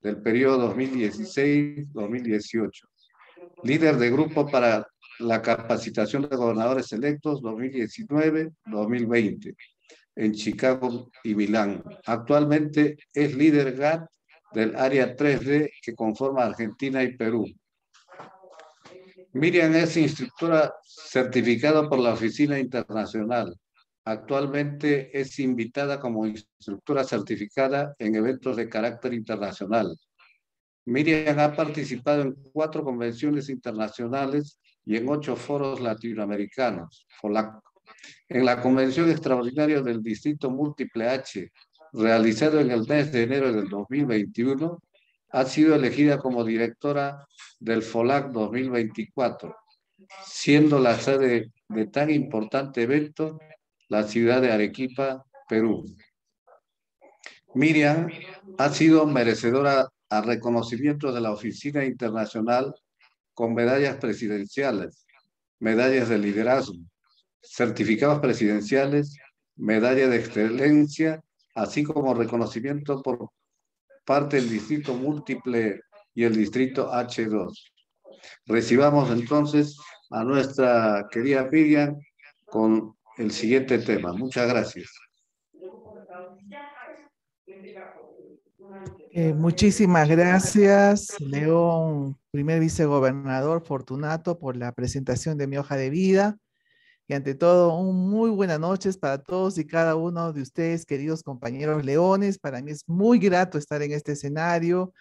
del periodo 2016-2018. Líder de grupo para la capacitación de gobernadores electos 2019-2020 en Chicago y Milán. Actualmente es líder GAT del área 3D que conforma Argentina y Perú Miriam es instructora certificada por la Oficina Internacional. Actualmente es invitada como instructora certificada en eventos de carácter internacional. Miriam ha participado en cuatro convenciones internacionales y en ocho foros latinoamericanos, En la Convención Extraordinaria del Distrito Múltiple H, realizado en el mes de enero del 2021, ha sido elegida como directora del FOLAC 2024, siendo la sede de tan importante evento la ciudad de Arequipa, Perú. Miriam ha sido merecedora a reconocimiento de la Oficina Internacional con medallas presidenciales, medallas de liderazgo, certificados presidenciales, medalla de excelencia, así como reconocimiento por parte del distrito múltiple y el distrito H2. Recibamos entonces a nuestra querida Miriam con el siguiente tema. Muchas gracias. Eh, muchísimas gracias, León, primer vicegobernador Fortunato, por la presentación de mi hoja de vida. Y ante todo, muy buenas noches para todos y cada uno de ustedes, queridos compañeros leones. Para mí es muy grato estar en este escenario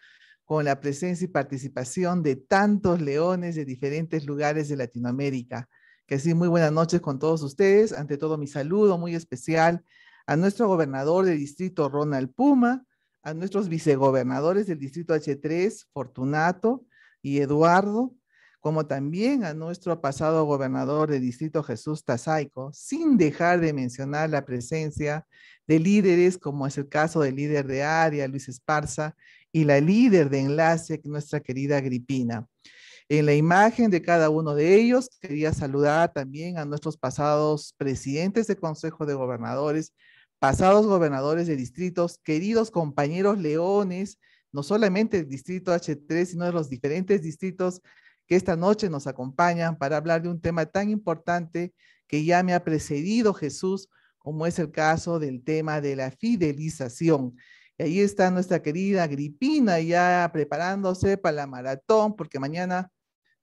con la presencia y participación de tantos leones de diferentes lugares de Latinoamérica. Que sí, muy buenas noches con todos ustedes. Ante todo, mi saludo muy especial a nuestro gobernador del distrito, Ronald Puma, a nuestros vicegobernadores del distrito H3, Fortunato y Eduardo, como también a nuestro pasado gobernador de distrito Jesús Tazaico, sin dejar de mencionar la presencia de líderes como es el caso del líder de área, Luis Esparza, y la líder de enlace, nuestra querida Agripina. En la imagen de cada uno de ellos, quería saludar también a nuestros pasados presidentes de Consejo de Gobernadores, pasados gobernadores de distritos, queridos compañeros leones, no solamente del distrito H3, sino de los diferentes distritos que esta noche nos acompañan para hablar de un tema tan importante que ya me ha precedido Jesús, como es el caso del tema de la fidelización. Y ahí está nuestra querida Agripina ya preparándose para la maratón, porque mañana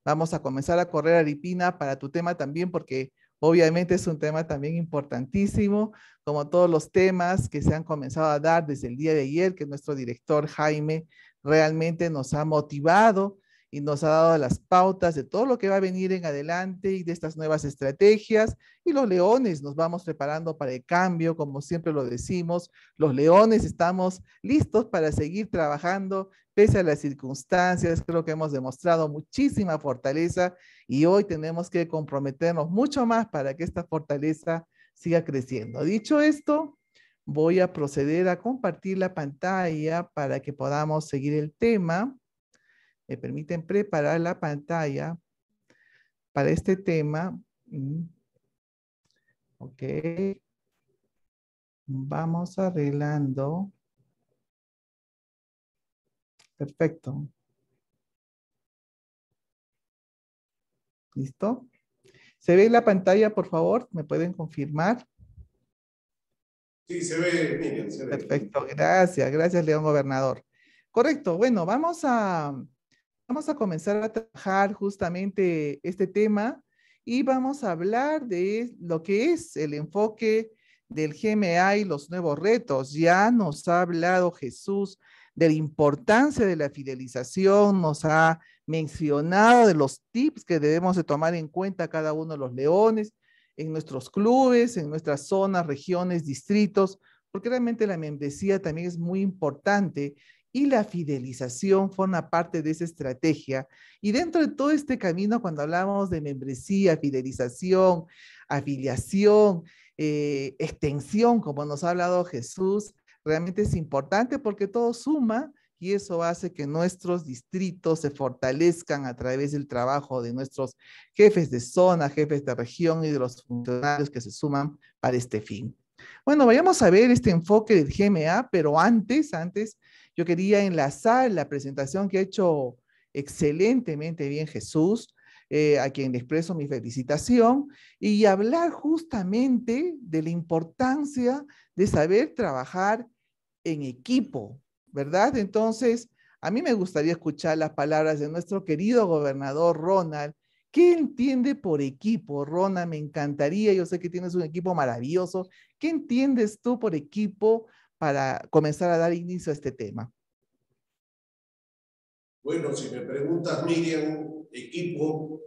vamos a comenzar a correr Agripina para tu tema también, porque obviamente es un tema también importantísimo, como todos los temas que se han comenzado a dar desde el día de ayer, que nuestro director Jaime realmente nos ha motivado y nos ha dado las pautas de todo lo que va a venir en adelante y de estas nuevas estrategias. Y los leones nos vamos preparando para el cambio, como siempre lo decimos. Los leones estamos listos para seguir trabajando pese a las circunstancias. Creo que hemos demostrado muchísima fortaleza y hoy tenemos que comprometernos mucho más para que esta fortaleza siga creciendo. Dicho esto, voy a proceder a compartir la pantalla para que podamos seguir el tema me permiten preparar la pantalla para este tema. Mm. Ok. Vamos arreglando. Perfecto. ¿Listo? ¿Se ve la pantalla, por favor? ¿Me pueden confirmar? Sí, se ve, Perfecto, gracias, gracias, León Gobernador. Correcto, bueno, vamos a, vamos a comenzar a trabajar justamente este tema y vamos a hablar de lo que es el enfoque del GMA y los nuevos retos. Ya nos ha hablado Jesús de la importancia de la fidelización, nos ha mencionado de los tips que debemos de tomar en cuenta cada uno de los leones en nuestros clubes, en nuestras zonas, regiones, distritos, porque realmente la membresía también es muy importante y la fidelización forma parte de esa estrategia. Y dentro de todo este camino, cuando hablamos de membresía, fidelización, afiliación, eh, extensión, como nos ha hablado Jesús, realmente es importante porque todo suma y eso hace que nuestros distritos se fortalezcan a través del trabajo de nuestros jefes de zona, jefes de región y de los funcionarios que se suman para este fin. Bueno, vayamos a ver este enfoque del GMA, pero antes, antes, yo quería enlazar la presentación que ha hecho excelentemente bien Jesús, eh, a quien le expreso mi felicitación, y hablar justamente de la importancia de saber trabajar en equipo, ¿verdad? Entonces, a mí me gustaría escuchar las palabras de nuestro querido gobernador Ronald. ¿Qué entiende por equipo, Ronald? Me encantaría, yo sé que tienes un equipo maravilloso. ¿Qué entiendes tú por equipo para comenzar a dar inicio a este tema? Bueno, si me preguntas, Miriam, equipo,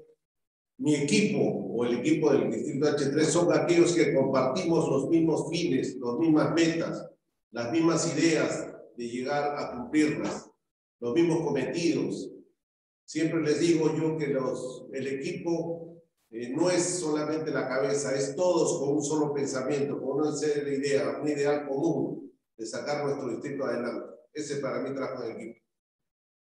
mi equipo o el equipo del Distrito H3 son aquellos que compartimos los mismos fines, las mismas metas, las mismas ideas de llegar a cumplirlas, los mismos cometidos. Siempre les digo yo que el equipo eh, no es solamente la cabeza, es todos con un solo pensamiento, con una serie de un ideal común de sacar nuestro distrito adelante. Ese para mí trabajo en equipo.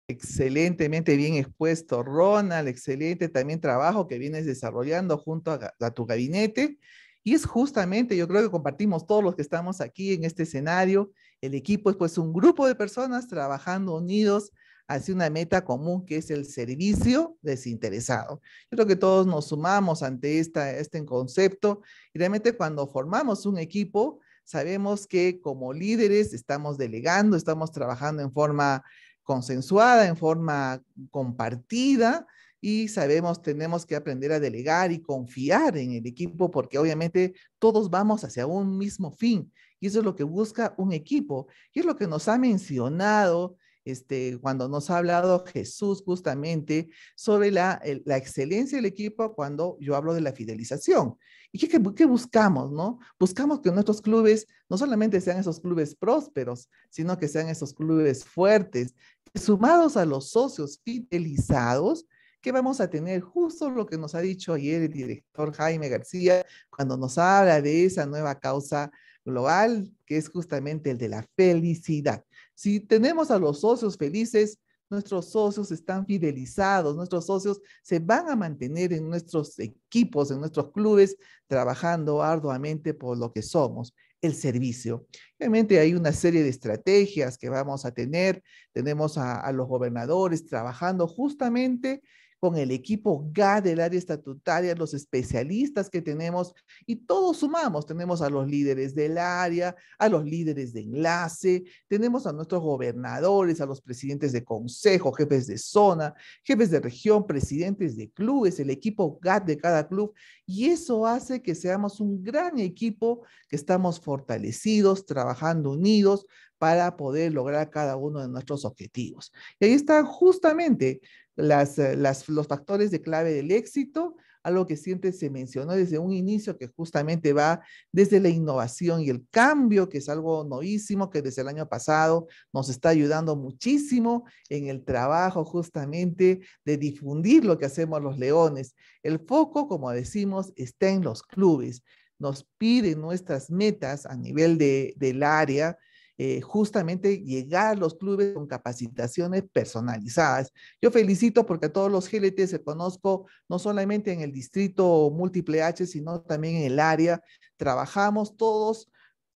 Excelentemente bien expuesto, Ronald. Excelente también trabajo que vienes desarrollando junto a, tu gabinete. Y es justamente, yo creo que compartimos todos los que estamos aquí en este escenario. El equipo es pues un grupo de personas trabajando unidos hacia una meta común que es el servicio desinteresado. Yo creo que todos nos sumamos ante esta, este concepto y realmente cuando formamos un equipo, Sabemos que como líderes estamos delegando, estamos trabajando en forma consensuada, en forma compartida y sabemos, tenemos que aprender a delegar y confiar en el equipo porque obviamente todos vamos hacia un mismo fin y eso es lo que busca un equipo y es lo que nos ha mencionado este, cuando nos ha hablado Jesús justamente sobre la, excelencia del equipo cuando yo hablo de la fidelización. ¿Y qué, buscamos, no? Buscamos que nuestros clubes no solamente sean esos clubes prósperos, sino que sean esos clubes fuertes, sumados a los socios fidelizados, que vamos a tener justo lo que nos ha dicho ayer el director Jaime García cuando nos habla de esa nueva causa global, que es justamente el de la felicidad. Si tenemos a los socios felices, nuestros socios están fidelizados, nuestros socios se van a mantener en nuestros equipos, en nuestros clubes, trabajando arduamente por lo que somos, el servicio. Realmente hay una serie de estrategias que vamos a tener, tenemos a los gobernadores trabajando justamente con el equipo GA del área estatutaria, los especialistas que tenemos y todos sumamos. Tenemos a los líderes del área, a los líderes de enlace, tenemos a nuestros gobernadores, a los presidentes de consejo, jefes de zona, jefes de región, presidentes de clubes, el equipo GAT de cada club y eso hace que seamos un gran equipo, que estamos fortalecidos, trabajando unidos para poder lograr cada uno de nuestros objetivos. Y ahí están justamente eh, las, los factores de clave del éxito, algo que siempre se mencionó desde un inicio, que justamente va desde la innovación y el cambio, que es algo novísimo, que desde el año pasado nos está ayudando muchísimo en el trabajo justamente de difundir lo que hacemos los leones. El foco, como decimos, está en los clubes. Nos piden nuestras metas a nivel del área, eh, justamente llegar a los clubes con capacitaciones personalizadas. Yo felicito porque todos los GLT se conozco, no solamente en el distrito múltiple H, sino también en el área. Trabajamos todos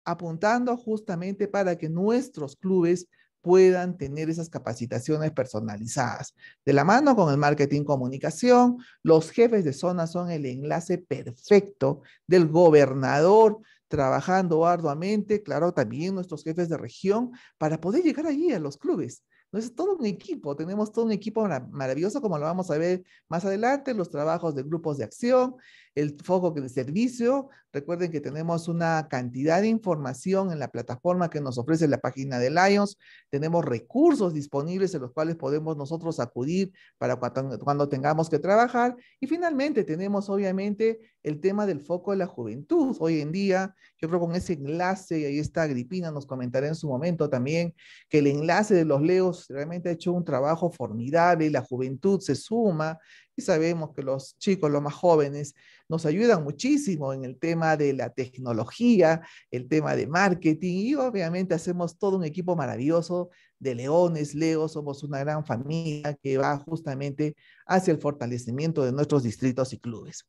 apuntando justamente para que nuestros clubes puedan tener esas capacitaciones personalizadas. De la mano con el marketing comunicación, los jefes de zona son el enlace perfecto del gobernador trabajando arduamente, claro, también nuestros jefes de región, para poder llegar allí a los clubes. Entonces, todo un equipo, tenemos todo un equipo maravilloso, como lo vamos a ver más adelante, los trabajos de grupos de acción, el foco de servicio. Recuerden que tenemos una cantidad de información en la plataforma que nos ofrece la página de Lions. Tenemos recursos disponibles en los cuales podemos nosotros acudir para cuando, tengamos que trabajar. Y finalmente tenemos obviamente el tema del foco de la juventud. Hoy en día, yo creo con ese enlace, y ahí está Agripina, nos comentará en su momento también, que el enlace de los Leos realmente ha hecho un trabajo formidable, y la juventud se suma, sabemos que los chicos, los más jóvenes, nos ayudan muchísimo en el tema de la tecnología, el tema de marketing y obviamente hacemos todo un equipo maravilloso de leones, Leo, somos una gran familia que va justamente hacia el fortalecimiento de nuestros distritos y clubes.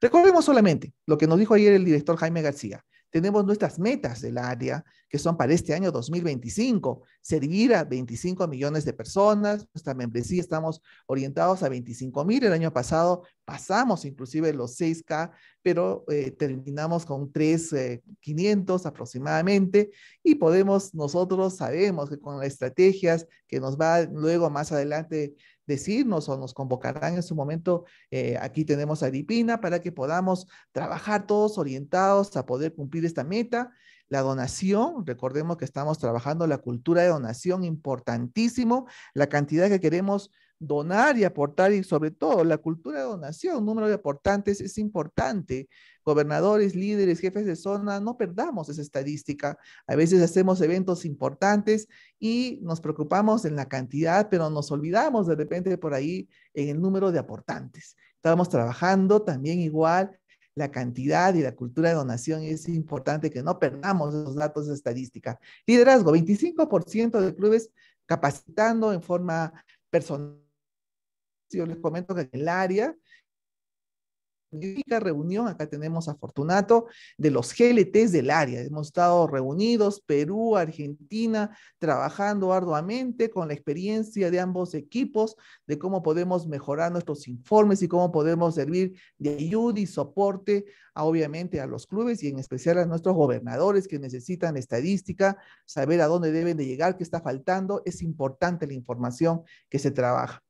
Recordemos solamente lo que nos dijo ayer el director Jaime García. Tenemos nuestras metas del área, que son para este año 2025, servir a 25 millones de personas. Nuestra membresía estamos orientados a 25 mil. El año pasado pasamos inclusive los 6K, pero eh, terminamos con 3,500 eh, aproximadamente. Y podemos, nosotros sabemos que con las estrategias que nos va luego más adelante decirnos o nos convocarán en su momento. Eh, aquí tenemos a Dipina para que podamos trabajar todos orientados a poder cumplir esta meta. La donación, recordemos que estamos trabajando la cultura de donación, importantísimo, la cantidad que queremos donar y aportar y sobre todo la cultura de donación, número de aportantes es importante. Gobernadores, líderes, jefes de zona, no perdamos esa estadística. A veces hacemos eventos importantes y nos preocupamos en la cantidad, pero nos olvidamos de repente por ahí en el número de aportantes. Estamos trabajando también igual la cantidad y la cultura de donación es importante que no perdamos esos datos de estadística. Liderazgo, 25% de clubes capacitando en forma personal yo les comento que en el área única reunión, acá tenemos a Fortunato, de los GLTs del área. Hemos estado reunidos, Perú, Argentina, trabajando arduamente con la experiencia de ambos equipos, de cómo podemos mejorar nuestros informes y cómo podemos servir de ayuda y soporte, obviamente, a los clubes y en especial a nuestros gobernadores que necesitan estadística, saber a dónde deben de llegar, qué está faltando. Es importante la información que se trabaja.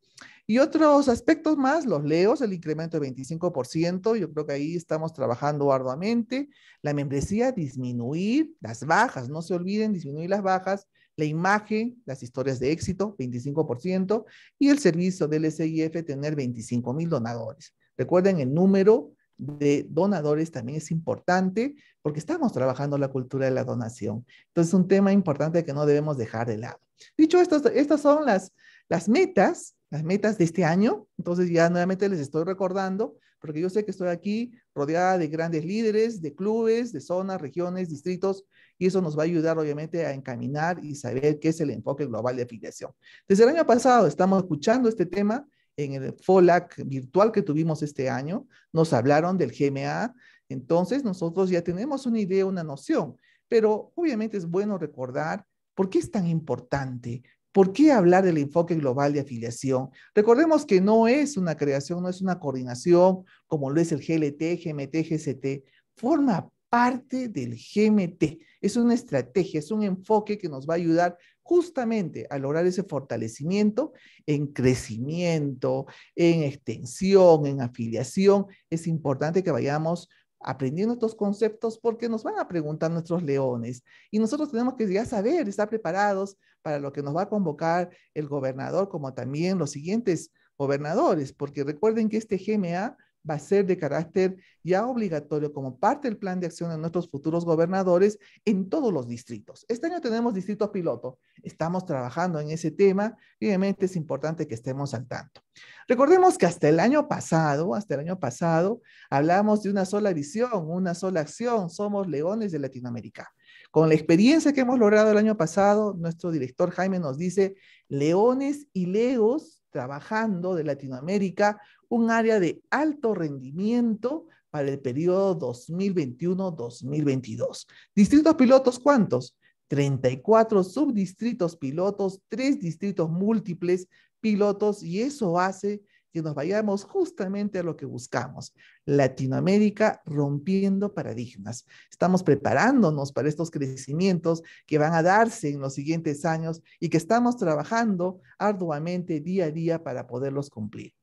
Y otros aspectos más, los leos, el incremento de 25%, yo creo que ahí estamos trabajando arduamente. La membresía, disminuir las bajas, no se olviden, disminuir las bajas. La imagen, las historias de éxito, 25%. Y el servicio del SIF, tener 25 mil donadores. Recuerden el número de donadores también es importante porque estamos trabajando la cultura de la donación. Entonces, es un tema importante que no debemos dejar de lado. Dicho esto, estas son las, las metas las metas de este año. Entonces ya nuevamente les estoy recordando, porque yo sé que estoy aquí rodeada de grandes líderes, de clubes, de zonas, regiones, distritos, y eso nos va a ayudar obviamente a encaminar y saber qué es el enfoque global de afiliación. Desde el año pasado estamos escuchando este tema en el FOLAC virtual que tuvimos este año, nos hablaron del GMA, entonces nosotros ya tenemos una idea, una noción, pero obviamente es bueno recordar por qué es tan importante, ¿Por qué hablar del enfoque global de afiliación? Recordemos que no es una creación, no es una coordinación como lo es el GLT, GMT, GCT. Forma parte del GMT. Es una estrategia, es un enfoque que nos va a ayudar justamente a lograr ese fortalecimiento en crecimiento, en extensión, en afiliación. Es importante que vayamos aprendiendo estos conceptos porque nos van a preguntar nuestros leones y nosotros tenemos que ya saber, estar preparados para lo que nos va a convocar el gobernador como también los siguientes gobernadores, porque recuerden que este GMA va a ser de carácter ya obligatorio como parte del plan de acción de nuestros futuros gobernadores en todos los distritos. Este año tenemos distritos piloto. Estamos trabajando en ese tema. Obviamente es importante que estemos al tanto. Recordemos que hasta el año pasado, hasta el año pasado, hablamos de una sola visión, una sola acción. Somos leones de Latinoamérica. Con la experiencia que hemos logrado el año pasado, nuestro director Jaime nos dice, leones y legos trabajando de Latinoamérica un área de alto rendimiento para el periodo 2021-2022. Distritos pilotos, ¿cuántos? 34 subdistritos pilotos, tres distritos múltiples pilotos y eso hace que nos vayamos justamente a lo que buscamos, Latinoamérica rompiendo paradigmas. Estamos preparándonos para estos crecimientos que van a darse en los siguientes años y que estamos trabajando arduamente día a día para poderlos cumplir.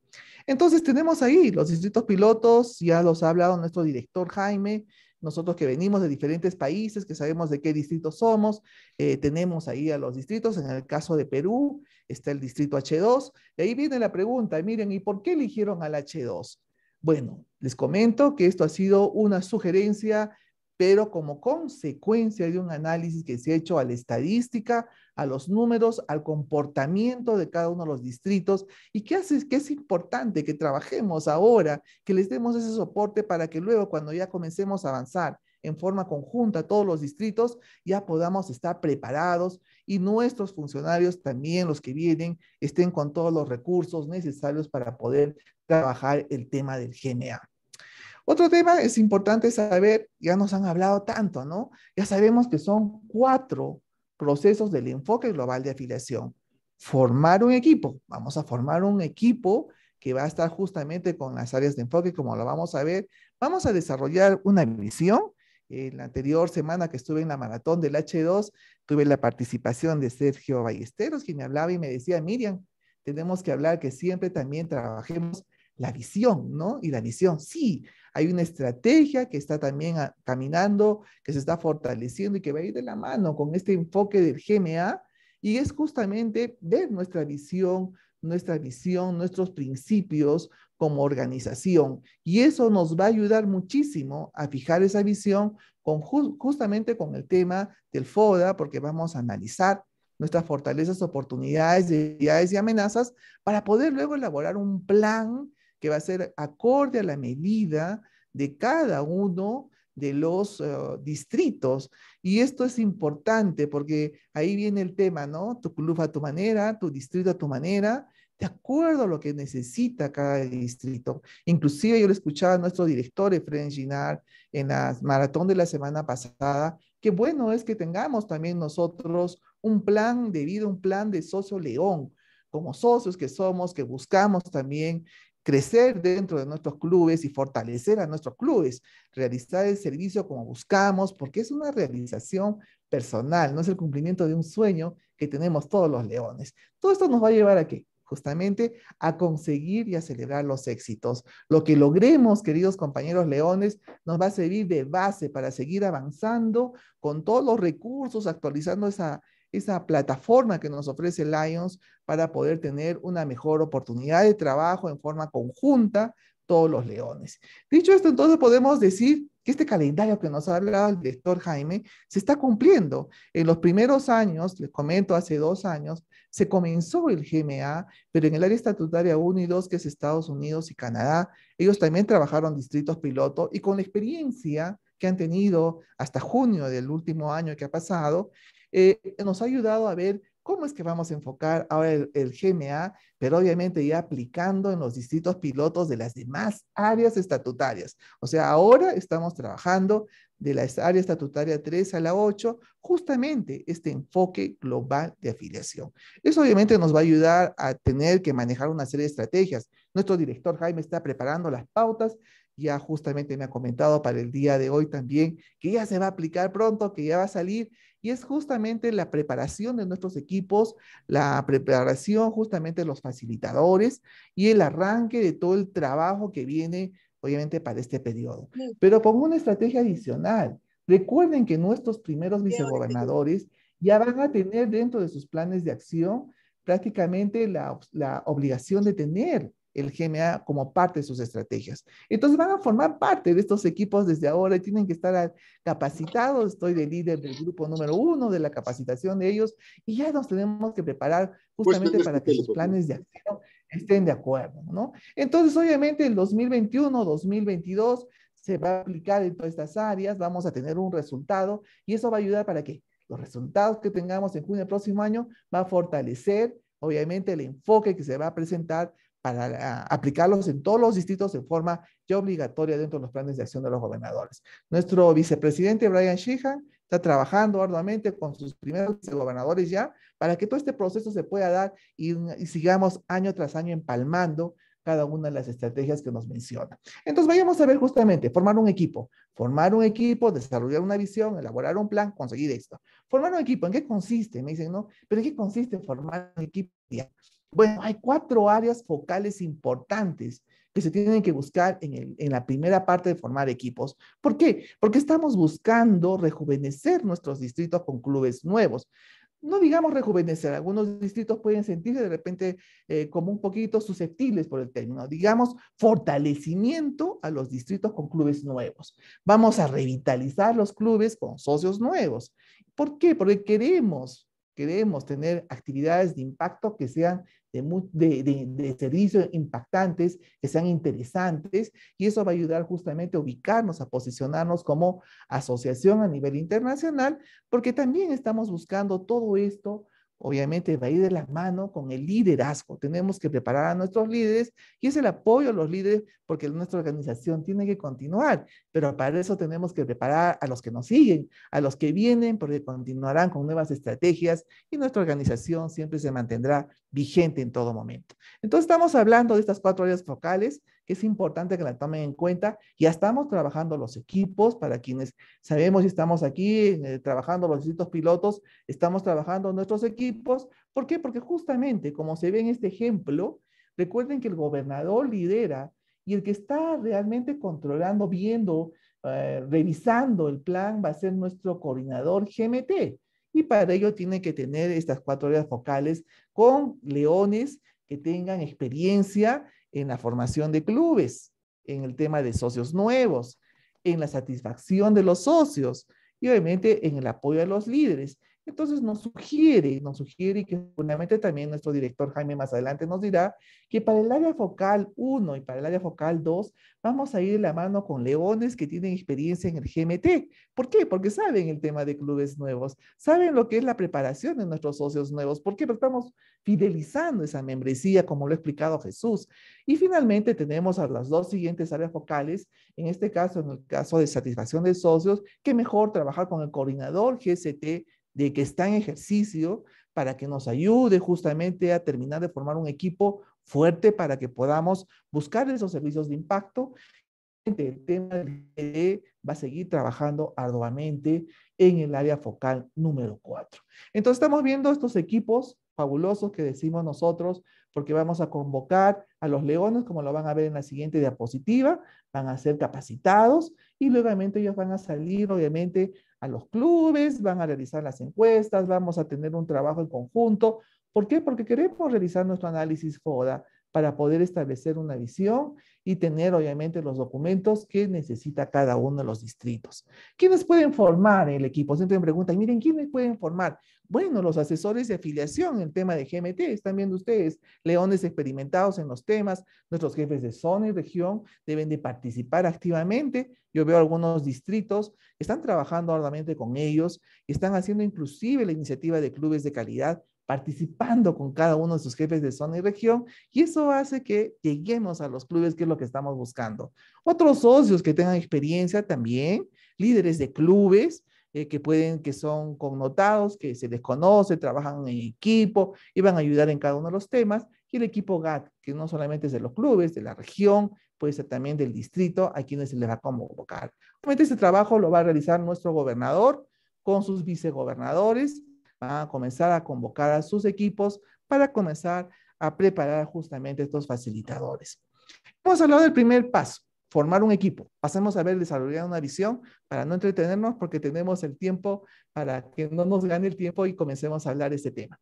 Entonces tenemos ahí los distritos pilotos, ya los ha hablado nuestro director Jaime, nosotros que venimos de diferentes países, que sabemos de qué distrito somos, eh, tenemos ahí a los distritos, en el caso de Perú está el distrito H2, y ahí viene la pregunta, miren, ¿y por qué eligieron al H2? Bueno, les comento que esto ha sido una sugerencia pero como consecuencia de un análisis que se ha hecho a la estadística, a los números, al comportamiento de cada uno de los distritos y que que es importante que trabajemos ahora, que les demos ese soporte para que luego cuando ya comencemos a avanzar en forma conjunta todos los distritos, ya podamos estar preparados y nuestros funcionarios también, los que vienen, estén con todos los recursos necesarios para poder trabajar el tema del GNA. Otro tema es importante saber, ya nos han hablado tanto, ¿no? Ya sabemos que son cuatro procesos del enfoque global de afiliación. Formar un equipo, vamos a formar un equipo que va a estar justamente con las áreas de enfoque, como lo vamos a ver. Vamos a desarrollar una visión. En la anterior semana que estuve en la maratón del H2, tuve la participación de Sergio Ballesteros, quien me hablaba y me decía, Miriam, tenemos que hablar que siempre también trabajemos la visión, ¿no? Y la visión, sí, hay una estrategia que está también caminando, que se está fortaleciendo y que va a ir de la mano con este enfoque del GMA y es justamente ver nuestra visión, nuestra visión, nuestros principios como organización. Y eso nos va a ayudar muchísimo a fijar esa visión con, justamente con el tema del FODA, porque vamos a analizar nuestras fortalezas, oportunidades, debilidades y amenazas para poder luego elaborar un plan que va a ser acorde a la medida de cada uno de los eh, distritos. Y esto es importante porque ahí viene el tema, ¿no? Tu club a tu manera, tu distrito a tu manera, de acuerdo a lo que necesita cada distrito. Inclusive yo lo escuchaba a nuestro director, Efraín Ginar en la maratón de la semana pasada, que bueno es que tengamos también nosotros un plan de vida, un plan de socio león, como socios que somos, que buscamos también crecer dentro de nuestros clubes y fortalecer a nuestros clubes, realizar el servicio como buscamos, porque es una realización personal, no es el cumplimiento de un sueño que tenemos todos los leones. Todo esto nos va a llevar a qué? Justamente a conseguir y a celebrar los éxitos. Lo que logremos, queridos compañeros leones, nos va a servir de base para seguir avanzando con todos los recursos, actualizando esa, esa plataforma que nos ofrece Lions para poder tener una mejor oportunidad de trabajo en forma conjunta todos los leones. Dicho esto, entonces podemos decir que este calendario que nos ha hablado el director Jaime se está cumpliendo. En los primeros años, les comento, hace dos años, se comenzó el GMA, pero en el área estatutaria 1 y 2, que es Estados Unidos y Canadá, ellos también trabajaron distritos piloto y con la experiencia que han tenido hasta junio del último año que ha pasado, eh, nos ha ayudado a ver cómo es que vamos a enfocar ahora el, GMA, pero obviamente ya aplicando en los distintos pilotos de las demás áreas estatutarias. O sea, ahora estamos trabajando de la área estatutaria 3 a la 8, justamente este enfoque global de afiliación. Eso obviamente nos va a ayudar a tener que manejar una serie de estrategias. Nuestro director Jaime está preparando las pautas ya justamente me ha comentado para el día de hoy también que ya se va a aplicar pronto, que ya va a salir y es justamente la preparación de nuestros equipos, la preparación justamente de los facilitadores y el arranque de todo el trabajo que viene, obviamente, para este periodo. Pero pongo una estrategia adicional. Recuerden que nuestros primeros vicegobernadores ya van a tener dentro de sus planes de acción prácticamente la, la obligación de tener el GMA como parte de sus estrategias. Entonces van a formar parte de estos equipos desde ahora y tienen que estar capacitados. Estoy de líder del grupo número uno de la capacitación de ellos y ya nos tenemos que preparar justamente para que los planes de acción estén de acuerdo, ¿no? Entonces, obviamente, el 2021, 2022 se va a aplicar en todas estas áreas, vamos a tener un resultado y eso va a ayudar para que los resultados que tengamos en junio del próximo año va a fortalecer obviamente el enfoque que se va a presentar para ah, aplicarlos en todos los distritos de forma ya obligatoria dentro de los planes de acción de los gobernadores. Nuestro vicepresidente Brian Sheehan está trabajando arduamente con sus primeros gobernadores ya para que todo este proceso se pueda dar y, sigamos año tras año empalmando cada una de las estrategias que nos menciona. Entonces vayamos a ver justamente, formar un equipo, formar un equipo, desarrollar una visión, elaborar un plan, conseguir esto. Formar un equipo, ¿en qué consiste? Me dicen, ¿no? Pero ¿en qué consiste formar un equipo? Bueno, hay cuatro áreas focales importantes que se tienen que buscar en, la primera parte de formar equipos. ¿Por qué? Porque estamos buscando rejuvenecer nuestros distritos con clubes nuevos. No digamos rejuvenecer, algunos distritos pueden sentirse de repente eh, como un poquito susceptibles por el término. Digamos fortalecimiento a los distritos con clubes nuevos. Vamos a revitalizar los clubes con socios nuevos. ¿Por qué? Porque queremos Queremos tener actividades de impacto que sean de, servicios impactantes, que sean interesantes, y eso va a ayudar justamente a ubicarnos, a posicionarnos como asociación a nivel internacional, porque también estamos buscando todo esto obviamente va a ir de la mano con el liderazgo. Tenemos que preparar a nuestros líderes y es el apoyo a los líderes porque nuestra organización tiene que continuar, pero para eso tenemos que preparar a los que nos siguen, a los que vienen porque continuarán con nuevas estrategias y nuestra organización siempre se mantendrá vigente en todo momento. Entonces estamos hablando de estas cuatro áreas focales que es importante que la tomen en cuenta. Ya estamos trabajando los equipos para quienes sabemos y estamos aquí eh, trabajando los distintos pilotos, estamos trabajando nuestros equipos. ¿Por qué? Porque justamente como se ve en este ejemplo, recuerden que el gobernador lidera y el que está realmente controlando, viendo, eh, revisando el plan va a ser nuestro coordinador GMT. Y para ello tiene que tener estas cuatro áreas focales con leones que tengan experiencia en la formación de clubes, en el tema de socios nuevos, en la satisfacción de los socios y obviamente en el apoyo a los líderes. Entonces nos sugiere, nos sugiere y que seguramente también nuestro director Jaime más adelante nos dirá que para el área focal 1 y para el área focal 2 vamos a ir de la mano con leones que tienen experiencia en el GMT. ¿Por qué? Porque saben el tema de clubes nuevos, saben lo que es la preparación de nuestros socios nuevos. ¿Por qué? Porque estamos fidelizando esa membresía, como lo ha explicado Jesús. Y finalmente tenemos a las dos siguientes áreas focales, en este caso, en el caso de satisfacción de socios, que mejor trabajar con el coordinador GST de que está en ejercicio para que nos ayude justamente a terminar de formar un equipo fuerte para que podamos buscar esos servicios de impacto. El este tema de va a seguir trabajando arduamente en el área focal número 4. Entonces estamos viendo estos equipos fabulosos que decimos nosotros, porque vamos a convocar a los leones, como lo van a ver en la siguiente diapositiva, van a ser capacitados y luego ellos van a salir, obviamente, a los clubes, van a realizar las encuestas, vamos a tener un trabajo en conjunto. ¿Por qué? Porque queremos realizar nuestro análisis FODA para poder establecer una visión y tener obviamente los documentos que necesita cada uno de los distritos. ¿Quiénes pueden formar el equipo? Siempre me preguntan, miren, ¿quiénes pueden formar? Bueno, los asesores de afiliación en tema de GMT, están viendo ustedes, leones experimentados en los temas, nuestros jefes de zona y región deben de participar activamente. Yo veo algunos distritos, están trabajando arduamente con ellos, están haciendo inclusive la iniciativa de clubes de calidad participando con cada uno de sus jefes de zona y región, y eso hace que lleguemos a los clubes, que es lo que estamos buscando. Otros socios que tengan experiencia también, líderes de clubes, eh, que pueden, que son connotados, que se desconoce, trabajan en equipo y van a ayudar en cada uno de los temas. Y el equipo GAT, que no solamente es de los clubes, de la región, puede ser también del distrito, a quienes se les va a convocar. este trabajo lo va a realizar nuestro gobernador con sus vicegobernadores a comenzar a convocar a sus equipos para comenzar a preparar justamente estos facilitadores. Hemos hablado del primer paso, formar un equipo. Pasemos a ver desarrollar una visión para no entretenernos porque tenemos el tiempo para que no nos gane el tiempo y comencemos a hablar de este tema.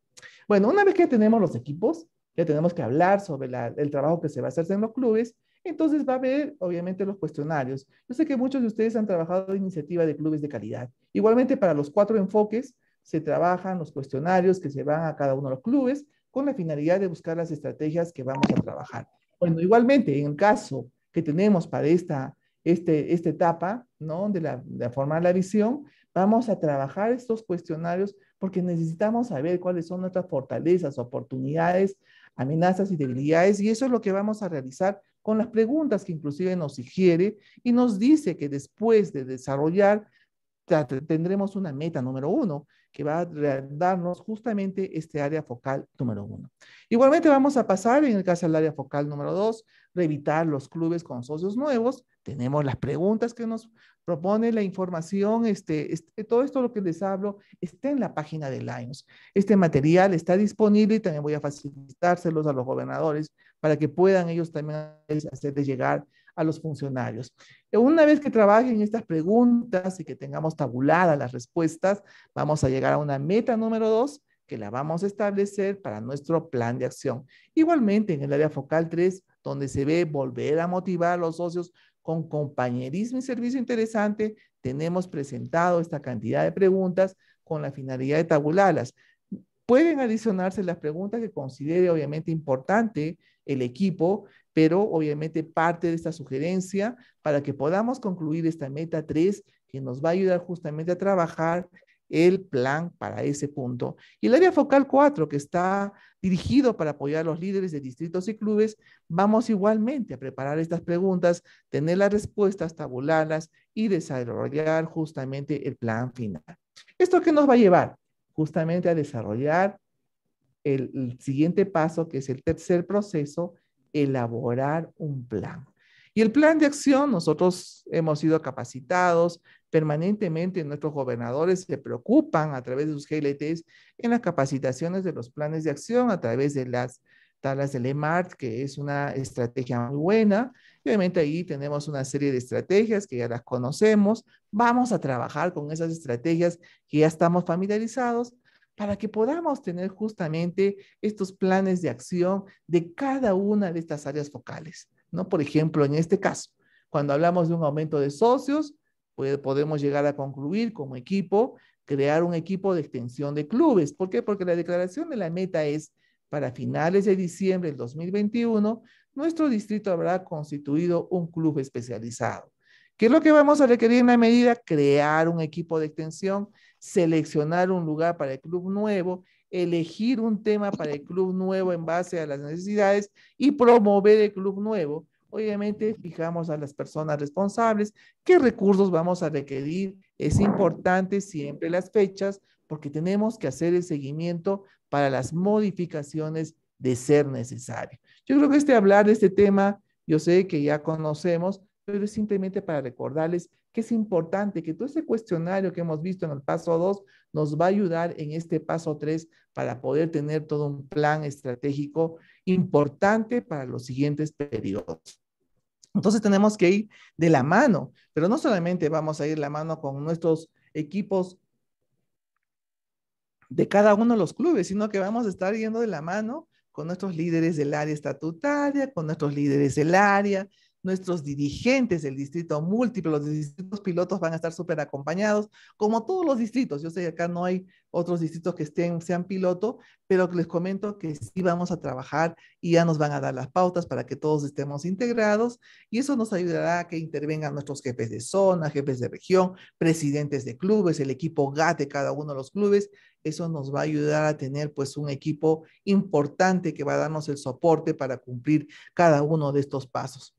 Bueno, una vez que tenemos los equipos, ya tenemos que hablar sobre el trabajo que se va a hacer en los clubes entonces va a haber, obviamente, los cuestionarios. Yo sé que muchos de ustedes han trabajado en iniciativa de clubes de calidad. Igualmente, para los cuatro enfoques, se trabajan los cuestionarios que se van a cada uno de los clubes con la finalidad de buscar las estrategias que vamos a trabajar. Bueno, igualmente, en el caso que tenemos para esta, este, esta etapa, ¿no? De, la, de formar la visión, vamos a trabajar estos cuestionarios porque necesitamos saber cuáles son nuestras fortalezas, oportunidades, amenazas y debilidades, y eso es lo que vamos a realizar con las preguntas que inclusive nos sugiere y nos dice que después de desarrollar tendremos una meta número uno que va a darnos justamente este área focal número uno. Igualmente vamos a pasar, en el caso del área focal número dos, revitar los clubes con socios nuevos. Tenemos las preguntas que nos propone la información, este, este todo esto lo que les hablo está en la página de Lions. Este material está disponible y también voy a facilitárselos a los gobernadores para que puedan ellos también hacerles llegar a los funcionarios. Una vez que trabajen estas preguntas y que tengamos tabuladas las respuestas, vamos a llegar a una meta número dos que la vamos a establecer para nuestro plan de acción. Igualmente en el área focal 3, donde se ve volver a motivar a los socios con compañerismo y servicio interesante, tenemos presentado esta cantidad de preguntas con la finalidad de tabularlas. Pueden adicionarse las preguntas que considere obviamente importante el equipo pero obviamente parte de esta sugerencia para que podamos concluir esta meta 3 que nos va a ayudar justamente a trabajar el plan para ese punto. Y el área focal 4, que está dirigido para apoyar a los líderes de distritos y clubes, vamos igualmente a preparar estas preguntas, tener las respuestas, tabularlas y desarrollar justamente el plan final. ¿Esto qué nos va a llevar? Justamente a desarrollar el, el siguiente paso, que es el tercer proceso, elaborar un plan. Y el plan de acción, nosotros hemos sido capacitados permanentemente, nuestros gobernadores se preocupan a través de sus GLTs en las capacitaciones de los planes de acción, a través de las tablas de EMART, que es una estrategia muy buena. Y obviamente ahí tenemos una serie de estrategias que ya las conocemos. Vamos a trabajar con esas estrategias que ya estamos familiarizados para que podamos tener justamente estos planes de acción de cada una de estas áreas focales, ¿no? Por ejemplo, en este caso, cuando hablamos de un aumento de socios, pues, podemos llegar a concluir como equipo, crear un equipo de extensión de clubes. ¿Por qué? Porque la declaración de la meta es para finales de diciembre del 2021, nuestro distrito habrá constituido un club especializado. ¿Qué es lo que vamos a requerir en la medida? Crear un equipo de extensión seleccionar un lugar para el club nuevo, elegir un tema para el club nuevo en base a las necesidades y promover el club nuevo. Obviamente fijamos a las personas responsables qué recursos vamos a requerir. Es importante siempre las fechas porque tenemos que hacer el seguimiento para las modificaciones de ser necesario. Yo creo que este hablar de este tema, yo sé que ya conocemos, pero es simplemente para recordarles que es importante que todo ese cuestionario que hemos visto en el paso 2 nos va a ayudar en este paso 3 para poder tener todo un plan estratégico importante para los siguientes periodos. Entonces tenemos que ir de la mano, pero no solamente vamos a ir de la mano con nuestros equipos de cada uno de los clubes, sino que vamos a estar yendo de la mano con nuestros líderes del área estatutaria, con nuestros líderes del área, nuestros dirigentes del distrito múltiple, los distritos pilotos van a estar súper acompañados, como todos los distritos. Yo sé que acá no hay otros distritos que estén, sean piloto, pero les comento que sí vamos a trabajar y ya nos van a dar las pautas para que todos estemos integrados y eso nos ayudará a que intervengan nuestros jefes de zona, jefes de región, presidentes de clubes, el equipo GAT de cada uno de los clubes. Eso nos va a ayudar a tener pues un equipo importante que va a darnos el soporte para cumplir cada uno de estos pasos.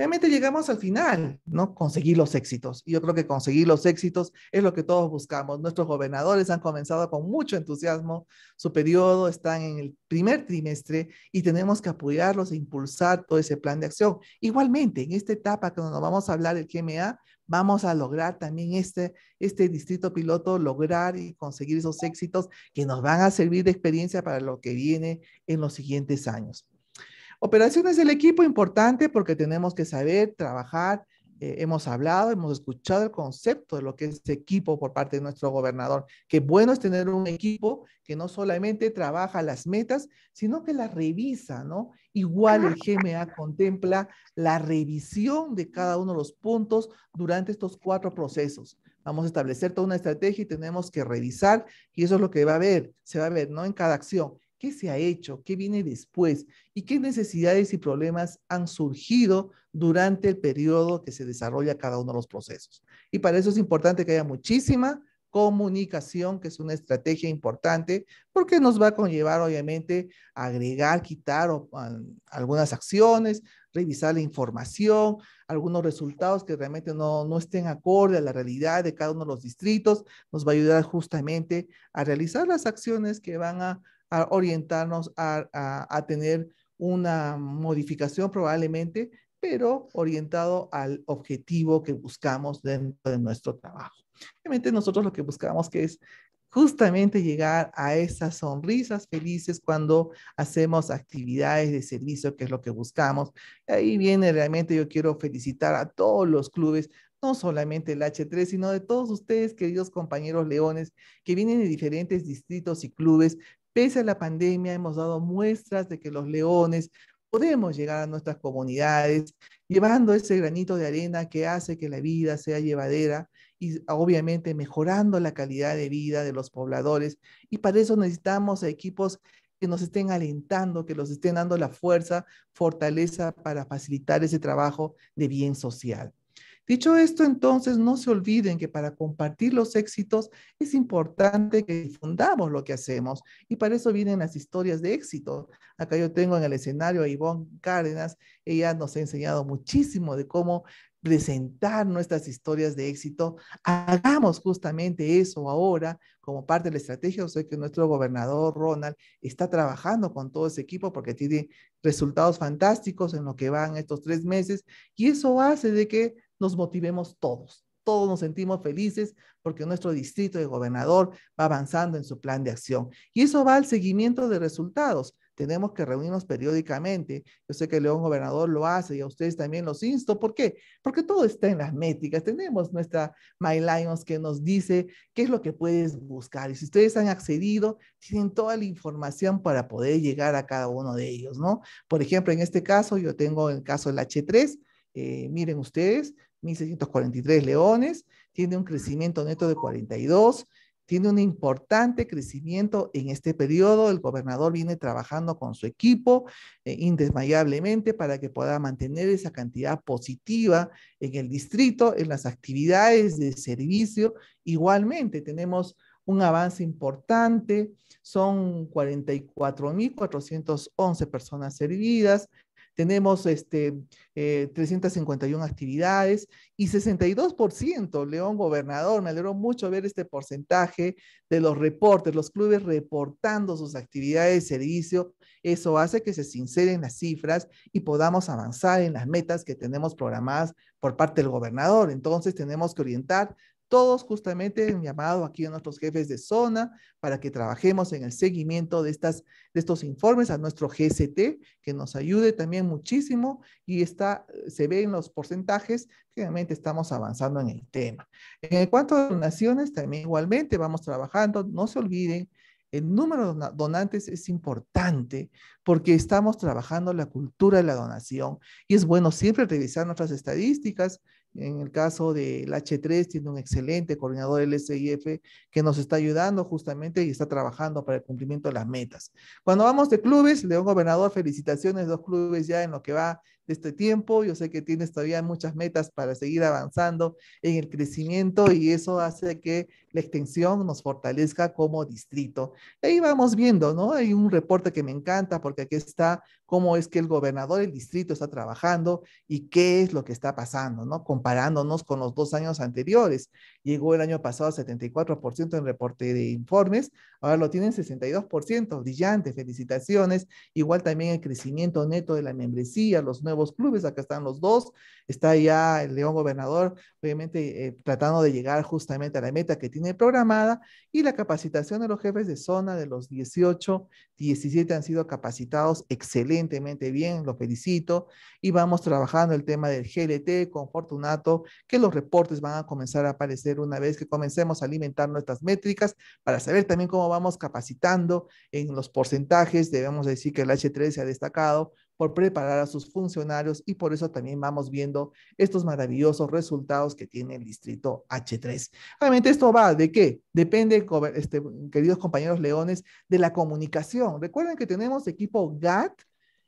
Realmente llegamos al final, ¿no? Conseguir los éxitos. Y yo creo que conseguir los éxitos es lo que todos buscamos. Nuestros gobernadores han comenzado con mucho entusiasmo su periodo, están en el primer trimestre y tenemos que apoyarlos e impulsar todo ese plan de acción. Igualmente, en esta etapa cuando nos vamos a hablar del GMA, vamos a lograr también este, este distrito piloto, lograr y conseguir esos éxitos que nos van a servir de experiencia para lo que viene en los siguientes años. Operaciones del equipo, importante porque tenemos que saber trabajar. Eh, hemos hablado, hemos escuchado el concepto de lo que es equipo por parte de nuestro gobernador. Qué bueno es tener un equipo que no solamente trabaja las metas, sino que las revisa, ¿no? Igual el GMA contempla la revisión de cada uno de los puntos durante estos cuatro procesos vamos a establecer toda una estrategia y tenemos que revisar, y eso es lo que va a haber, se va a ver, ¿no? En cada acción qué se ha hecho, qué viene después y qué necesidades y problemas han surgido durante el periodo que se desarrolla cada uno de los procesos. Y para eso es importante que haya muchísima comunicación, que es una estrategia importante, porque nos va a conllevar, obviamente, agregar, quitar algunas acciones, revisar la información, algunos resultados que realmente no, no estén acorde a la realidad de cada uno de los distritos, nos va a ayudar justamente a realizar las acciones que van a a orientarnos a, a, tener una modificación probablemente, pero orientado al objetivo que buscamos dentro de nuestro trabajo. Obviamente nosotros lo que buscamos que es justamente llegar a esas sonrisas felices cuando hacemos actividades de servicio, que es lo que buscamos. Ahí viene realmente, yo quiero felicitar a todos los clubes, no solamente el H3, sino de todos ustedes, queridos compañeros leones, que vienen de diferentes distritos y clubes, Pese a la pandemia, hemos dado muestras de que los leones podemos llegar a nuestras comunidades llevando ese granito de arena que hace que la vida sea llevadera y obviamente mejorando la calidad de vida de los pobladores. Y para eso necesitamos equipos que nos estén alentando, que nos estén dando la fuerza, fortaleza para facilitar ese trabajo de bien social. Dicho esto, entonces, no se olviden que para compartir los éxitos es importante que difundamos lo que hacemos y para eso vienen las historias de éxito. Acá yo tengo en el escenario a Ivonne Cárdenas, ella nos ha enseñado muchísimo de cómo presentar nuestras historias de éxito. Hagamos justamente eso ahora como parte de la estrategia. Yo sé que nuestro gobernador Ronald está trabajando con todo ese equipo porque tiene resultados fantásticos en lo que van estos tres meses y eso hace de que nos motivemos todos. Todos nos sentimos felices porque nuestro distrito de gobernador va avanzando en su plan de acción. Y eso va al seguimiento de resultados. Tenemos que reunirnos periódicamente. Yo sé que León Gobernador lo hace y a ustedes también los insto. ¿Por qué? Porque todo está en las métricas. Tenemos nuestra My Lions que nos dice qué es lo que puedes buscar. Y si ustedes han accedido, tienen toda la información para poder llegar a cada uno de ellos, ¿no? Por ejemplo, en este caso, yo tengo el caso del H3. Eh, miren ustedes, 1.643 leones, tiene un crecimiento neto de 42, tiene un importante crecimiento en este periodo. El gobernador viene trabajando con su equipo eh, indesmayablemente para que pueda mantener esa cantidad positiva en el distrito, en las actividades de servicio. Igualmente tenemos un avance importante, son 44.411 personas servidas, tenemos este, eh, 351 actividades y 62%, León Gobernador, me alegró mucho ver este porcentaje de los reportes, los clubes reportando sus actividades de servicio. Eso hace que se sinceren las cifras y podamos avanzar en las metas que tenemos programadas por parte del gobernador. Entonces tenemos que orientar todos justamente mi llamado aquí a nuestros jefes de zona para que trabajemos en el seguimiento de, estas, de estos informes a nuestro GST, que nos ayude también muchísimo y está, se ven los porcentajes que realmente estamos avanzando en el tema. En cuanto a donaciones, también igualmente vamos trabajando, no se olviden, el número de donantes es importante porque estamos trabajando la cultura de la donación y es bueno siempre revisar nuestras estadísticas en el caso del H3, tiene un excelente coordinador del SIF que nos está ayudando justamente y está trabajando para el cumplimiento de las metas. Cuando vamos de clubes, León Gobernador, felicitaciones, dos clubes ya en lo que va este tiempo. Yo sé que tienes todavía muchas metas para seguir avanzando en el crecimiento y eso hace que la extensión nos fortalezca como distrito. Ahí vamos viendo, ¿no? Hay un reporte que me encanta porque aquí está cómo es que el gobernador del distrito está trabajando y qué es lo que está pasando, ¿no? Comparándonos con los dos años anteriores. Llegó el año pasado a 74% en reporte de informes, ahora lo tienen 62%, brillante, felicitaciones. Igual también el crecimiento neto de la membresía, los nuevos clubes, acá están los dos, está ya el León Gobernador, obviamente eh, tratando de llegar justamente a la meta que tiene programada y la capacitación de los jefes de zona de los 18, 17 han sido capacitados excelentemente bien, lo felicito y vamos trabajando el tema del GLT con Fortunato, que los reportes van a comenzar a aparecer una vez que comencemos a alimentar nuestras métricas para saber también cómo vamos capacitando en los porcentajes. Debemos decir que el H3 se ha destacado por preparar a sus funcionarios y por eso también vamos viendo estos maravillosos resultados que tiene el distrito H3. Obviamente esto va de qué? Depende, este, queridos compañeros leones, de la comunicación. Recuerden que tenemos equipo GAT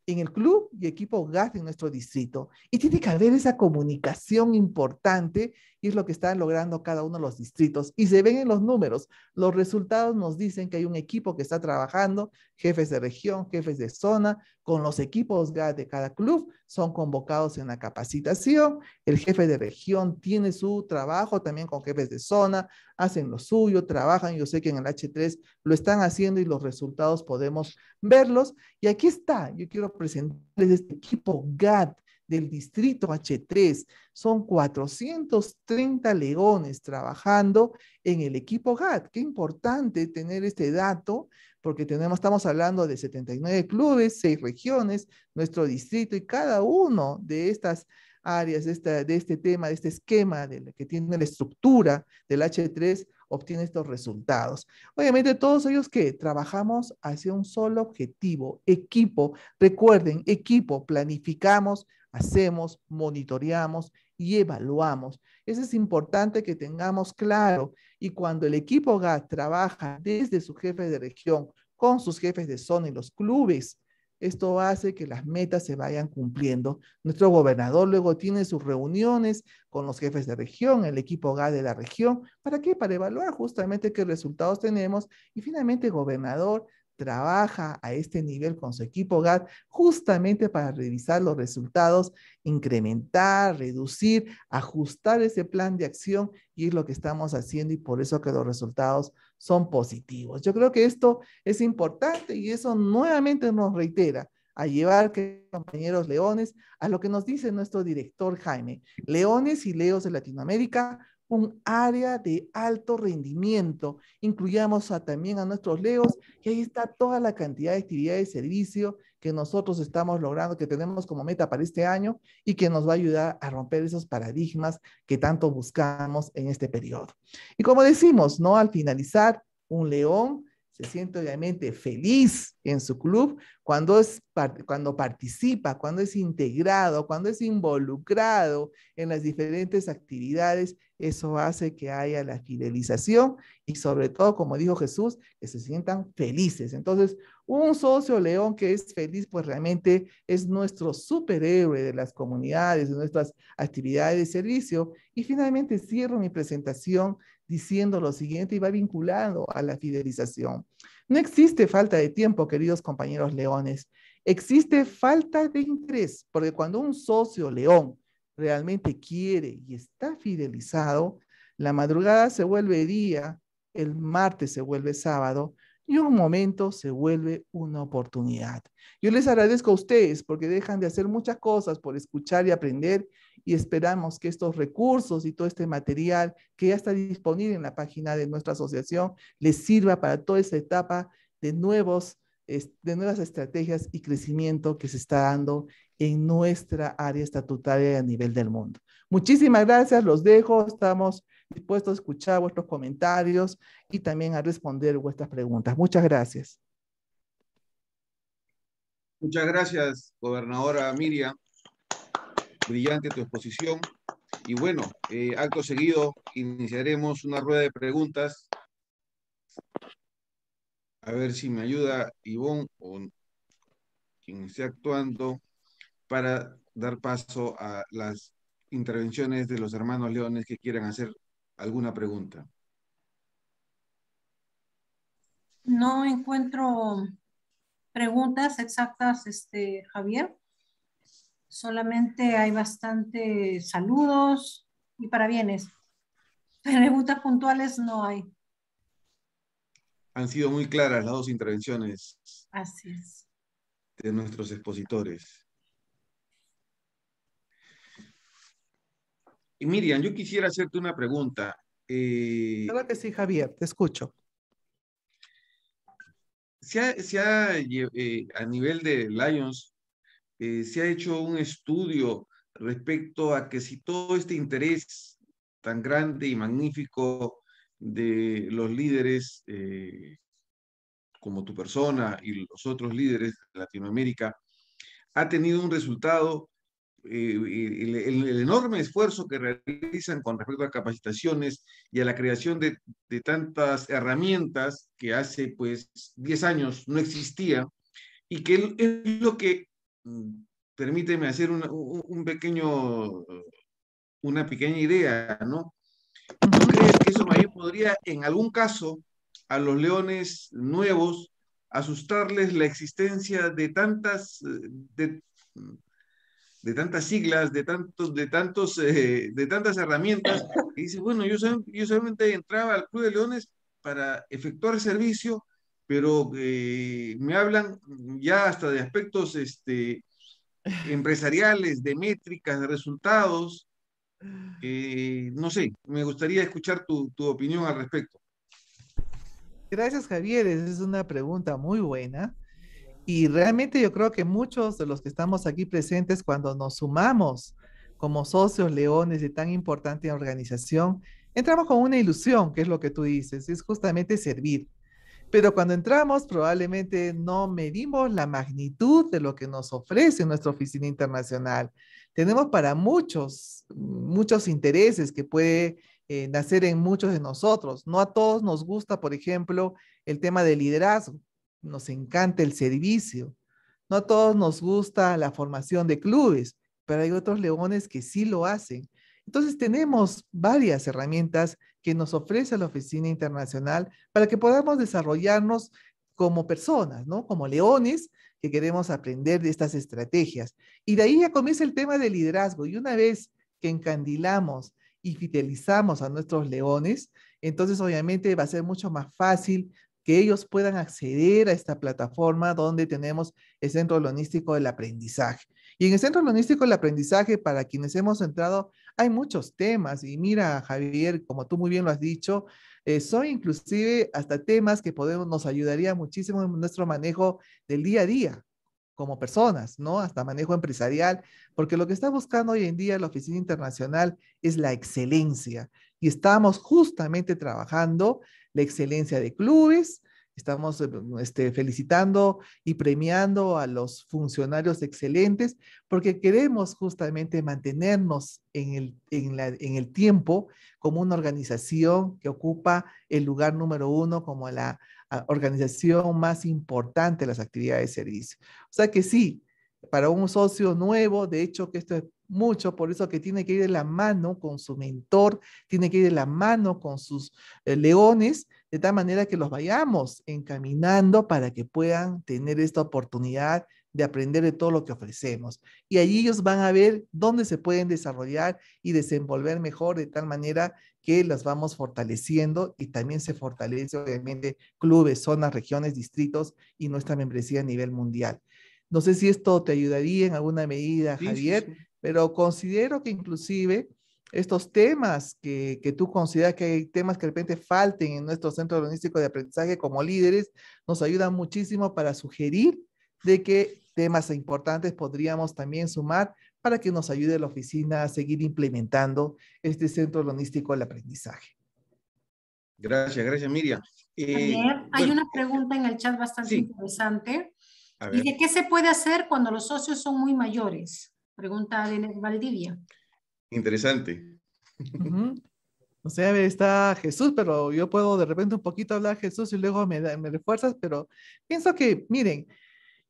en el club y equipo GAT en nuestro distrito. Y tiene que haber esa comunicación importante y es lo que están logrando cada uno de los distritos. Y se ven en los números, los resultados nos dicen que hay un equipo que está trabajando, jefes de región, jefes de zona, con los equipos de cada club, son convocados en la capacitación, el jefe de región tiene su trabajo también con jefes de zona, hacen lo suyo, trabajan, yo sé que en el H3 lo están haciendo y los resultados podemos verlos. Y aquí está, yo quiero presentarles este equipo GAD del distrito H3. Son 430 leones trabajando en el equipo GAT. Qué importante tener este dato porque tenemos, estamos hablando de 79 clubes, 6 regiones, nuestro distrito y cada uno de estas áreas, de, esta, de este tema, de este esquema de que tiene la estructura del H3 obtiene estos resultados. Obviamente todos ellos que trabajamos hacia un solo objetivo, equipo, recuerden, equipo, planificamos, hacemos, monitoreamos y evaluamos. Eso es importante que tengamos claro y cuando el equipo GAT trabaja desde su jefe de región, con sus jefes de zona y los clubes esto hace que las metas se vayan cumpliendo. Nuestro gobernador luego tiene sus reuniones con los jefes de región, el equipo GA de la región. ¿Para qué? Para evaluar justamente qué resultados tenemos y finalmente gobernador trabaja a este nivel con su equipo GAT justamente para revisar los resultados, incrementar, reducir, ajustar ese plan de acción y es lo que estamos haciendo y por eso que los resultados son positivos. Yo creo que esto es importante y eso nuevamente nos reitera a llevar, compañeros leones, a lo que nos dice nuestro director Jaime. Leones y leos de Latinoamérica un área de alto rendimiento. Incluyamos a, también a nuestros leos, y ahí está toda la cantidad de actividades y servicio que nosotros estamos logrando, que tenemos como meta para este año y que nos va a ayudar a romper esos paradigmas que tanto buscamos en este periodo. Y como decimos, ¿no? Al finalizar, un león se siente obviamente feliz en su club cuando, es, cuando participa, cuando es integrado, cuando es involucrado en las diferentes actividades eso hace que haya la fidelización y sobre todo, como dijo Jesús, que se sientan felices. Entonces, un socio león que es feliz, pues realmente es nuestro superhéroe de las comunidades, de nuestras actividades de servicio. Y finalmente cierro mi presentación diciendo lo siguiente y va vinculado a la fidelización. No existe falta de tiempo, queridos compañeros leones. Existe falta de interés, porque cuando un socio león realmente quiere y está fidelizado, la madrugada se vuelve día, el martes se vuelve sábado y un momento se vuelve una oportunidad. Yo les agradezco a ustedes porque dejan de hacer muchas cosas por escuchar y aprender y esperamos que estos recursos y todo este material que ya está disponible en la página de nuestra asociación les sirva para toda esta etapa de nuevos de nuevas estrategias y crecimiento que se está dando en nuestra área estatutaria a nivel del mundo. Muchísimas gracias, los dejo, estamos dispuestos a escuchar vuestros comentarios y también a responder vuestras preguntas. Muchas gracias. Muchas gracias, gobernadora Miriam. Brillante tu exposición. Y bueno, eh, acto seguido iniciaremos una rueda de preguntas. A ver si me ayuda Ivonne o quien esté actuando para dar paso a las intervenciones de los hermanos leones que quieran hacer alguna pregunta. No encuentro preguntas exactas, este, Javier. Solamente hay bastante saludos y parabienes. Preguntas puntuales no hay. Han sido muy claras las dos intervenciones. Así es. De nuestros expositores. Miriam, yo quisiera hacerte una pregunta. Eh, claro que sí, Javier, te escucho. Eh, a nivel de Lions, eh, se ha hecho un estudio respecto a que si todo este interés tan grande y magnífico de los líderes eh, como tu persona y los otros líderes de Latinoamérica ha tenido un resultado el, enorme esfuerzo que realizan con respecto a capacitaciones y a la creación de, tantas herramientas que hace pues 10 años no existía y que es lo que, mm, permíteme hacer una, un pequeño, una pequeña idea, ¿no? crees que eso podría en algún caso a los leones nuevos asustarles la existencia de tantas, eh, de, de tantas siglas, de tantos, de tantos, eh, de tantas herramientas, y dice, bueno, yo, yo solamente entraba al Club de Leones para efectuar servicio, pero eh, me hablan ya hasta de aspectos este, empresariales, de métricas, de resultados. no sé, me gustaría escuchar tu, tu opinión al respecto. Gracias, Javier. es una pregunta muy buena. Y realmente yo creo que muchos de los que estamos aquí presentes, cuando nos sumamos como socios leones de tan importante organización, entramos con una ilusión, que es lo que tú dices, es justamente servir. Pero cuando entramos, probablemente no medimos la magnitud de lo que nos ofrece nuestra oficina internacional. Tenemos para muchos, muchos intereses que puede eh, nacer en muchos de nosotros. No a todos nos gusta, por ejemplo, el tema del liderazgo nos encanta el servicio. No a todos nos gusta la formación de clubes, pero hay otros leones que sí lo hacen. Entonces tenemos varias herramientas que nos ofrece la Oficina Internacional para que podamos desarrollarnos como personas, ¿no? Como leones que queremos aprender de estas estrategias. Y de ahí ya comienza el tema del liderazgo. Y una vez que encandilamos y fidelizamos a nuestros leones, entonces obviamente va a ser mucho más fácil que ellos puedan acceder a esta plataforma donde tenemos el Centro lonístico del Aprendizaje. Y en el Centro lonístico del Aprendizaje, para quienes hemos entrado, hay muchos temas. Y mira, Javier, como tú muy bien lo has dicho, eh, son inclusive hasta temas que podemos, nos ayudaría muchísimo en nuestro manejo del día a día como personas, ¿no? Hasta manejo empresarial, porque lo que está buscando hoy en día la Oficina Internacional es la excelencia y estamos justamente trabajando la excelencia de clubes. Estamos eh, este, felicitando y premiando a los funcionarios excelentes porque queremos justamente mantenernos en el, en, el tiempo como una organización que ocupa el lugar número uno como la organización más importante de las actividades de servicio. O sea que sí, para un socio nuevo, de hecho que esto es mucho, por eso que tiene que ir de la mano con su mentor, tiene que ir de la mano con sus eh, leones, de tal manera que los vayamos encaminando para que puedan tener esta oportunidad de aprender de todo lo que ofrecemos. Y allí ellos van a ver dónde se pueden desarrollar y desenvolver mejor de tal manera que las vamos fortaleciendo y también se fortalece obviamente clubes, zonas, regiones, distritos y nuestra membresía a nivel mundial. No sé si esto te ayudaría en alguna medida, Javier pero considero que inclusive estos temas que, tú consideras que hay temas que de repente falten en nuestro centro logístico de aprendizaje como líderes, nos ayudan muchísimo para sugerir de qué temas importantes podríamos también sumar para que nos ayude la oficina a seguir implementando este centro logístico del aprendizaje. Gracias, gracias Miriam. Eh, hay una pregunta en el chat bastante interesante. ¿Y de qué se puede hacer cuando los socios son muy mayores? Pregunta de Valdivia. Interesante. No O sea, está Jesús, pero yo puedo de repente un poquito hablar Jesús y luego me, me refuerzas, pero pienso que, miren,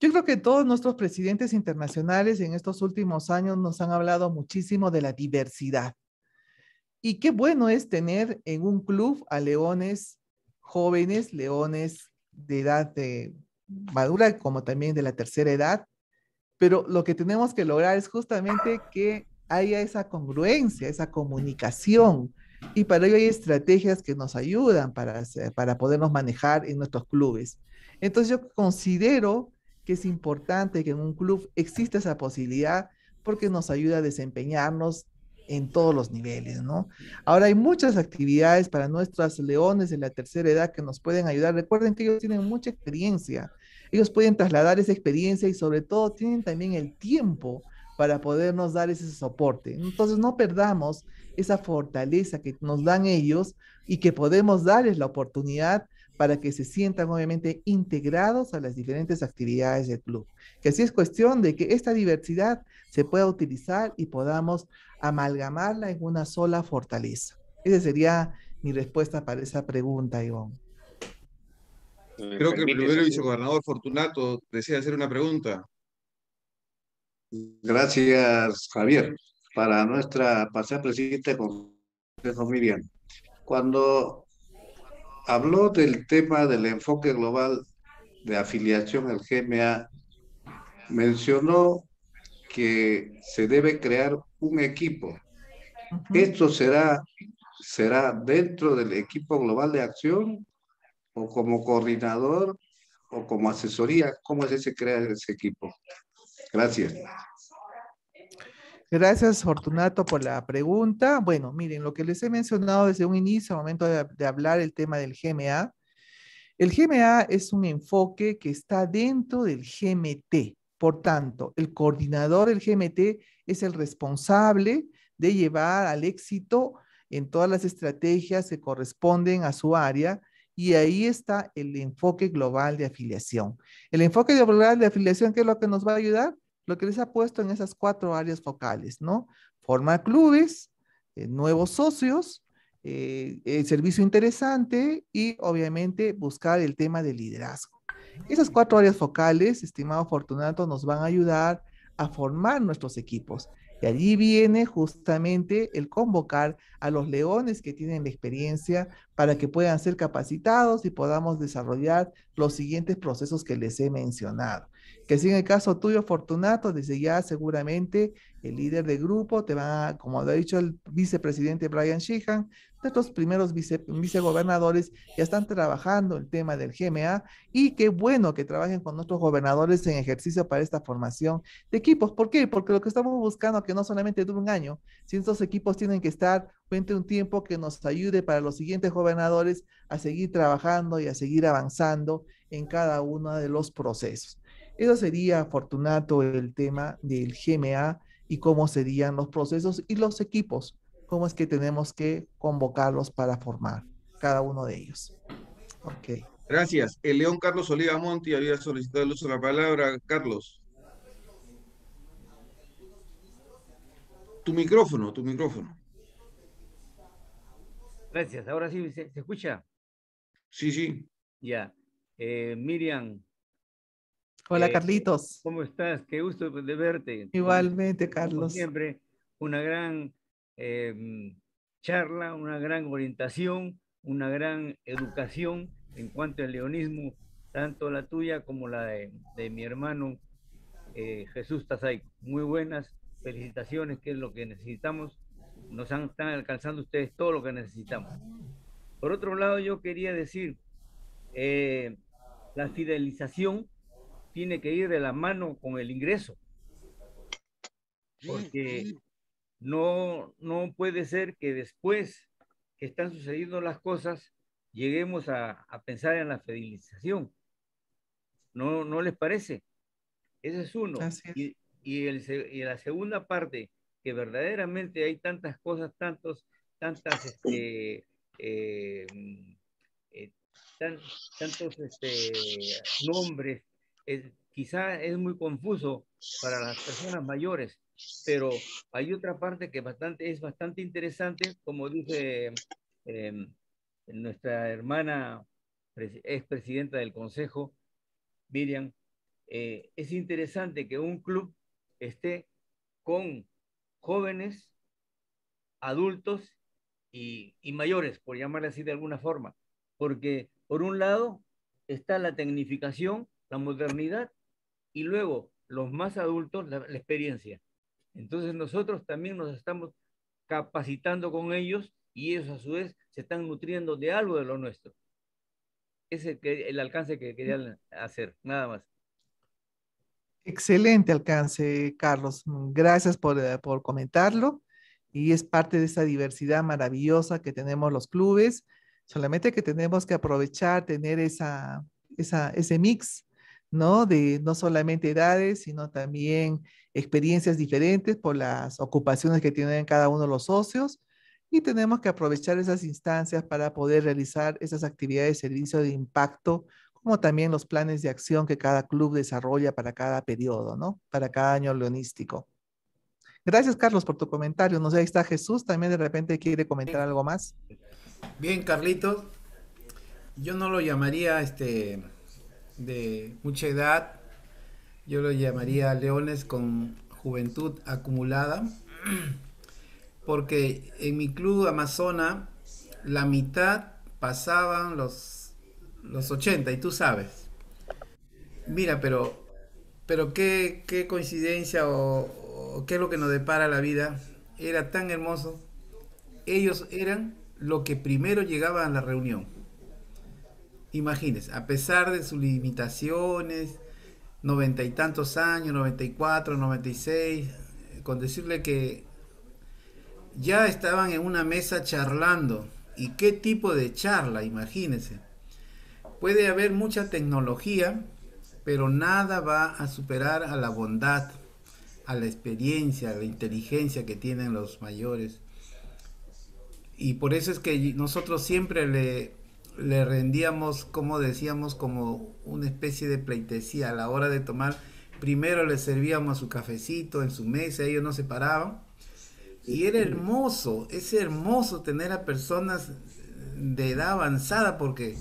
yo creo que todos nuestros presidentes internacionales en estos últimos años nos han hablado muchísimo de la diversidad. Y qué bueno es tener en un club a leones jóvenes, leones de edad de eh, madura, como también de la tercera edad, pero lo que tenemos que lograr es justamente que haya esa congruencia, esa comunicación. Y para ello hay estrategias que nos ayudan para, para podernos manejar en nuestros clubes. Entonces yo considero que es importante que en un club exista esa posibilidad porque nos ayuda a desempeñarnos en todos los niveles, Ahora hay muchas actividades para nuestros leones en la tercera edad que nos pueden ayudar. Recuerden que ellos tienen mucha experiencia ellos pueden trasladar esa experiencia y sobre todo tienen también el tiempo para podernos dar ese soporte. Entonces no perdamos esa fortaleza que nos dan ellos y que podemos darles la oportunidad para que se sientan obviamente integrados a las diferentes actividades del club. Que así es cuestión de que esta diversidad se pueda utilizar y podamos amalgamarla en una sola fortaleza. Esa sería mi respuesta para esa pregunta, Ivonne. Creo que el vicegobernador Fortunato desea hacer una pregunta. Gracias, Javier. Para nuestra pasada presidenta con Miriam, cuando habló del tema del enfoque global de afiliación al GMA, mencionó que se debe crear un equipo. Esto será, será dentro del equipo global de acción o como coordinador o como asesoría? ¿Cómo es ese se crea ese equipo? Gracias. Gracias, Fortunato, por la pregunta. Bueno, miren, lo que les he mencionado desde un inicio, al momento de, de, hablar el tema del GMA, el GMA es un enfoque que está dentro del GMT. Por tanto, el coordinador del GMT es el responsable de llevar al éxito en todas las estrategias que corresponden a su área y ahí está el enfoque global de afiliación. El enfoque global de afiliación, ¿qué es lo que nos va a ayudar? Lo que les ha puesto en esas cuatro áreas focales, ¿no? Formar clubes, eh, nuevos socios, eh, el servicio interesante y obviamente buscar el tema de liderazgo. Esas cuatro áreas focales, estimado Fortunato, nos van a ayudar a formar nuestros equipos. Y allí viene justamente el convocar a los leones que tienen la experiencia para que puedan ser capacitados y podamos desarrollar los siguientes procesos que les he mencionado. Que si en el caso tuyo, Fortunato, desde ya ah, seguramente el líder de grupo te va, como lo ha dicho el vicepresidente Brian Sheehan, nuestros primeros vicegobernadores ya están trabajando el tema del GMA y qué bueno que trabajen con nuestros gobernadores en ejercicio para esta formación de equipos. ¿Por qué? Porque lo que estamos buscando es que no solamente dure un año, sino estos equipos tienen que estar a un tiempo que nos ayude para los siguientes gobernadores a seguir trabajando y a seguir avanzando en cada uno de los procesos. Eso sería, Fortunato, el tema del GMA y cómo serían los procesos y los equipos, cómo es que tenemos que convocarlos para formar cada uno de ellos. Ok. Gracias. El León Carlos Oliva Monti había solicitado el uso de la palabra. Carlos. Tu micrófono, tu micrófono. Gracias. Ahora sí, ¿se, escucha? Sí, sí. Ya. Eh, Miriam Hola, eh, Carlitos. ¿Cómo estás? Qué gusto de verte. Igualmente, Carlos. siempre, una gran em, charla, una gran orientación, una gran educación en cuanto al leonismo, tanto la tuya como la de, mi hermano eh, Jesús Tazay. Muy buenas, felicitaciones, que es lo que necesitamos. Nos están alcanzando ustedes todo lo que necesitamos. Por otro lado, yo quería decir, eh, la fidelización tiene que ir de la mano con el ingreso. Porque no, no puede ser que después que están sucediendo las cosas lleguemos a, a pensar en la fidelización ¿No, ¿No les parece? Ese es uno. Y, y, la segunda parte, que verdaderamente hay tantas cosas, tantos, tantas, este, eh, eh, tantos este, nombres quizá es muy confuso para las personas mayores, pero hay otra parte que es bastante interesante, como dice em, nuestra hermana expresidenta del Consejo, Miriam, eh, es interesante que un club esté con jóvenes, adultos y, y mayores, por llamarle así de alguna forma, porque por un lado está la tecnificación la modernidad y luego los más adultos la, experiencia. Entonces nosotros también nos estamos capacitando con ellos y ellos a su vez se están nutriendo de algo de lo nuestro. Ese es el alcance que querían hacer, nada más. Excelente alcance, Carlos. Gracias eh, por, comentarlo. Y es parte de esa diversidad maravillosa que tenemos los clubes. Solamente que tenemos que aprovechar, tener esa, esa, ese mix ¿no? De no solamente edades, sino también experiencias diferentes por las ocupaciones que tienen cada uno de los socios. Y tenemos que aprovechar esas instancias para poder realizar esas actividades de servicio de impacto, como también los planes de acción que cada club desarrolla para cada periodo, ¿no? Para cada año leonístico. Gracias, Carlos, por tu comentario. No sé, ahí está Jesús, también de repente quiere comentar algo más. Bien, carlito Yo no lo llamaría este de mucha edad, yo lo llamaría leones con juventud acumulada, porque en mi club Amazona la mitad pasaban los, los 80 y tú sabes. Mira, pero, pero qué, coincidencia o, o qué es lo que nos depara la vida. Era tan hermoso. Ellos eran lo que primero llegaba a la reunión. Imagínense, a pesar de sus limitaciones, noventa y tantos años, 94, 96, con decirle que ya estaban en una mesa charlando. ¿Y qué tipo de charla? Imagínense. Puede haber mucha tecnología, pero nada va a superar a la bondad, a la experiencia, a la inteligencia que tienen los mayores. Y por eso es que nosotros siempre le le rendíamos, como decíamos, como una especie de pleitesía a la hora de tomar. Primero le servíamos su cafecito en su mesa, ellos no se paraban. Y era hermoso, es hermoso tener a personas de edad avanzada porque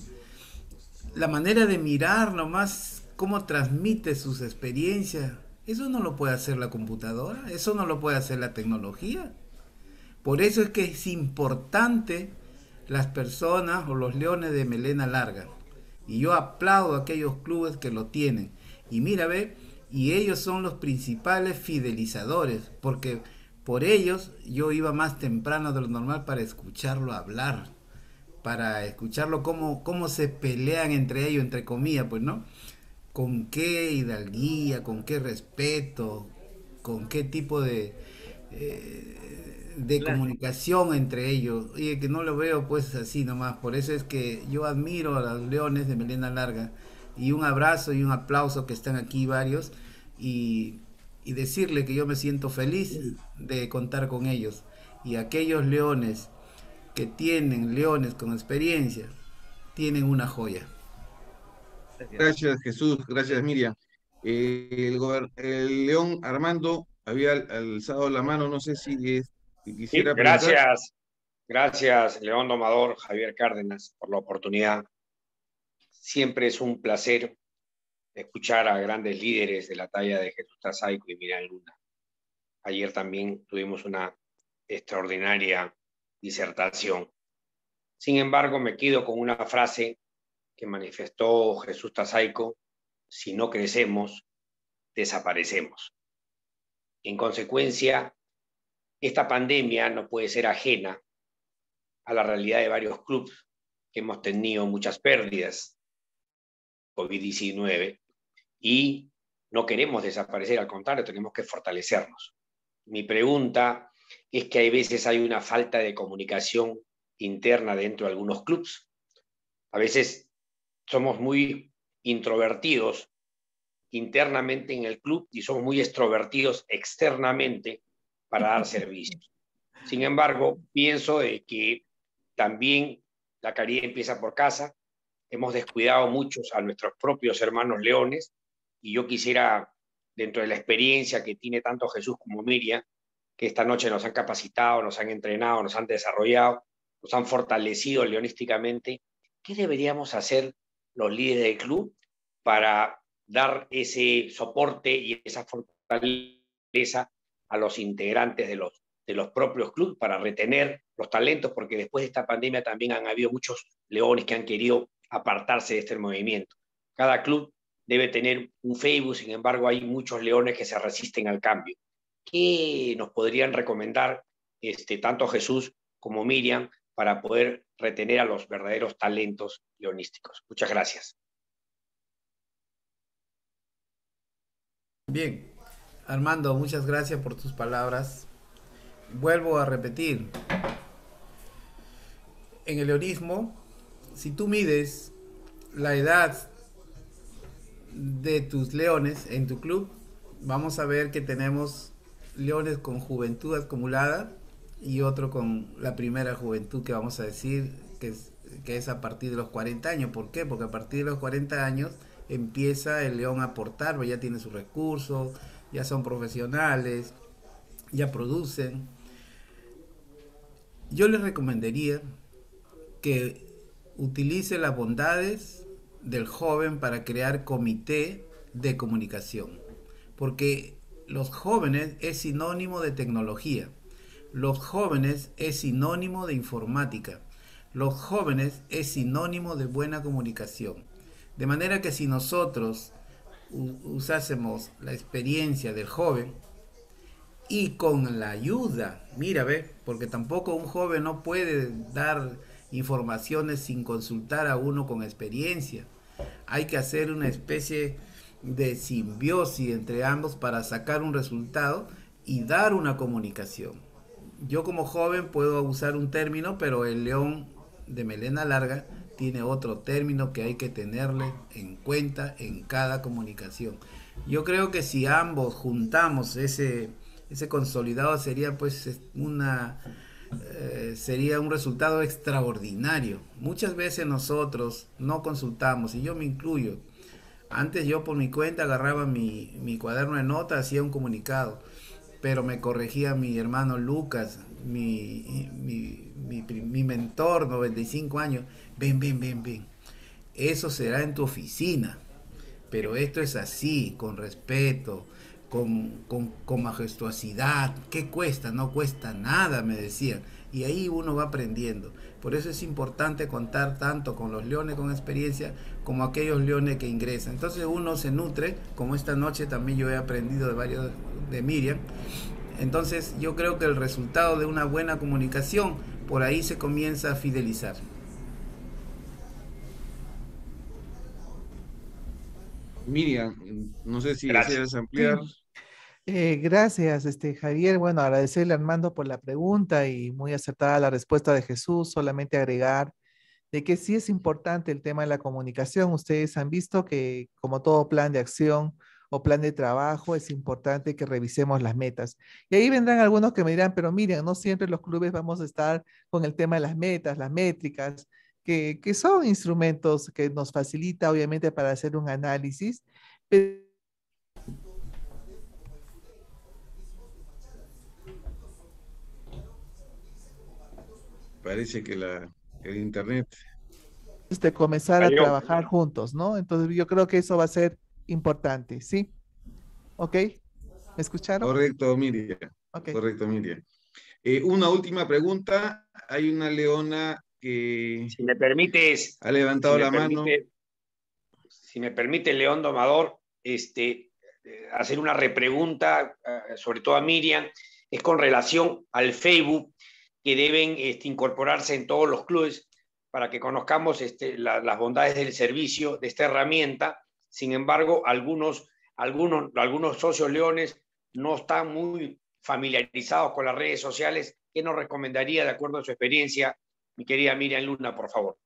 la manera de mirar nomás, cómo transmite sus experiencias, eso no lo puede hacer la computadora, eso no lo puede hacer la tecnología. Por eso es que es importante las personas o los leones de melena larga. Y yo aplaudo a aquellos clubes que lo tienen. Y mira, ve, y ellos son los principales fidelizadores, porque por ellos yo iba más temprano de lo normal para escucharlo hablar, para escucharlo cómo, cómo se pelean entre ellos, entre comillas, pues, ¿no? Con qué hidalguía, con qué respeto, con qué tipo de, eh, de comunicación entre ellos. y que no lo veo pues así nomás. Por eso es que yo admiro a los leones de melena larga. Y un abrazo y un aplauso que están aquí varios. Y, decirle que yo me siento feliz de contar con ellos. Y aquellos leones que tienen, leones con experiencia, tienen una joya. Gracias Jesús, gracias Miriam. Eh, el león Armando había alzado la mano, no sé si es gracias, gracias León Domador, Javier Cárdenas, por la oportunidad. Siempre es un placer escuchar a grandes líderes de la talla de Jesús Tazaico y Miriam Luna. Ayer también tuvimos una extraordinaria disertación. Sin embargo, me quedo con una frase que manifestó Jesús Tazaico, si no crecemos, desaparecemos. En consecuencia, esta pandemia no puede ser ajena a la realidad de varios clubes que hemos tenido muchas pérdidas COVID-19 y no queremos desaparecer, al contrario, tenemos que fortalecernos. Mi pregunta es que hay veces hay una falta de comunicación interna dentro de algunos clubes. A veces somos muy introvertidos internamente en el club y somos muy extrovertidos externamente para dar servicios. Sin embargo, pienso que también la caridad empieza por casa. Hemos descuidado muchos a nuestros propios hermanos leones y yo quisiera, dentro de la experiencia que tiene tanto Jesús como Miriam, que esta noche nos han capacitado, nos han entrenado, nos han desarrollado, nos han fortalecido leonísticamente, ¿qué deberíamos hacer los líderes del club para dar ese soporte y esa fortaleza a los integrantes de los, de los propios clubes para retener los talentos, porque después de esta pandemia también han habido muchos leones que han querido apartarse de este movimiento. Cada club debe tener un Facebook, sin embargo hay muchos leones que se resisten al cambio. ¿Qué nos podrían recomendar este, tanto Jesús como Miriam para poder retener a los verdaderos talentos leonísticos? Muchas gracias. Bien, Armando, muchas gracias por tus palabras. Vuelvo a repetir. En el leonismo si tú mides la edad de tus leones en tu club, vamos a ver que tenemos leones con juventud acumulada y otro con la primera juventud que vamos a decir que es, que es a partir de los 40 años. ¿Por qué? Porque a partir de los 40 años empieza el león a aportar, pues ya tiene sus recursos, ya son profesionales, ya producen. Yo les recomendaría que utilice las bondades del joven para crear comité de comunicación, porque los jóvenes es sinónimo de tecnología, los jóvenes es sinónimo de informática, los jóvenes es sinónimo de buena comunicación. De manera que si nosotros usásemos la experiencia del joven y con la ayuda, mira, ve, porque tampoco un joven no puede dar informaciones sin consultar a uno con experiencia. Hay que hacer una especie de simbiosis entre ambos para sacar un resultado y dar una comunicación. Yo como joven puedo usar un término, pero el león de melena larga tiene otro término que hay que tenerle en cuenta en cada comunicación. Yo creo que si ambos juntamos ese, ese consolidado sería pues una eh, sería un resultado extraordinario. Muchas veces nosotros no consultamos, y yo me incluyo. Antes yo por mi cuenta agarraba mi, cuaderno de notas, hacía un comunicado, pero me corregía mi hermano Lucas, mi, mi, mentor, 95 años, ven, ven, ven, ven. Eso será en tu oficina, pero esto es así, con respeto, con, con, con, majestuosidad. ¿Qué cuesta? No cuesta nada, me decía Y ahí uno va aprendiendo. Por eso es importante contar tanto con los leones con experiencia como aquellos leones que ingresan. Entonces uno se nutre, como esta noche también yo he aprendido de varios de Miriam, entonces yo creo que el resultado de una buena comunicación, por ahí se comienza a fidelizar. Miriam, no sé si quieres ampliar. Eh, gracias, este, Javier. Bueno, agradecerle a Armando por la pregunta y muy acertada la respuesta de Jesús. Solamente agregar de que sí es importante el tema de la comunicación. Ustedes han visto que, como todo plan de acción, o plan de trabajo, es importante que revisemos las metas. Y ahí vendrán algunos que me dirán, pero miren, no siempre los clubes vamos a estar con el tema de las metas, las métricas, que, son instrumentos que nos facilita obviamente para hacer un análisis. Parece que la, el Internet comenzar a trabajar juntos, ¿no? Entonces yo creo que eso va a ser importante, ¿sí? ¿Ok? ¿Me escucharon? Correcto, Miriam. Okay. Correcto, Miriam. Eh, una última pregunta. Hay una leona que... Si me permites... Ha levantado la mano. si me permite, León Domador, este, eh, hacer una repregunta, eh, sobre todo a Miriam, es con relación al Facebook que deben este, incorporarse en todos los clubes para que conozcamos este, las bondades del servicio, de esta herramienta, sin embargo, algunos, socios leones no están muy familiarizados con las redes sociales. ¿Qué nos recomendaría de acuerdo a su experiencia, mi querida Miriam Luna, por favor?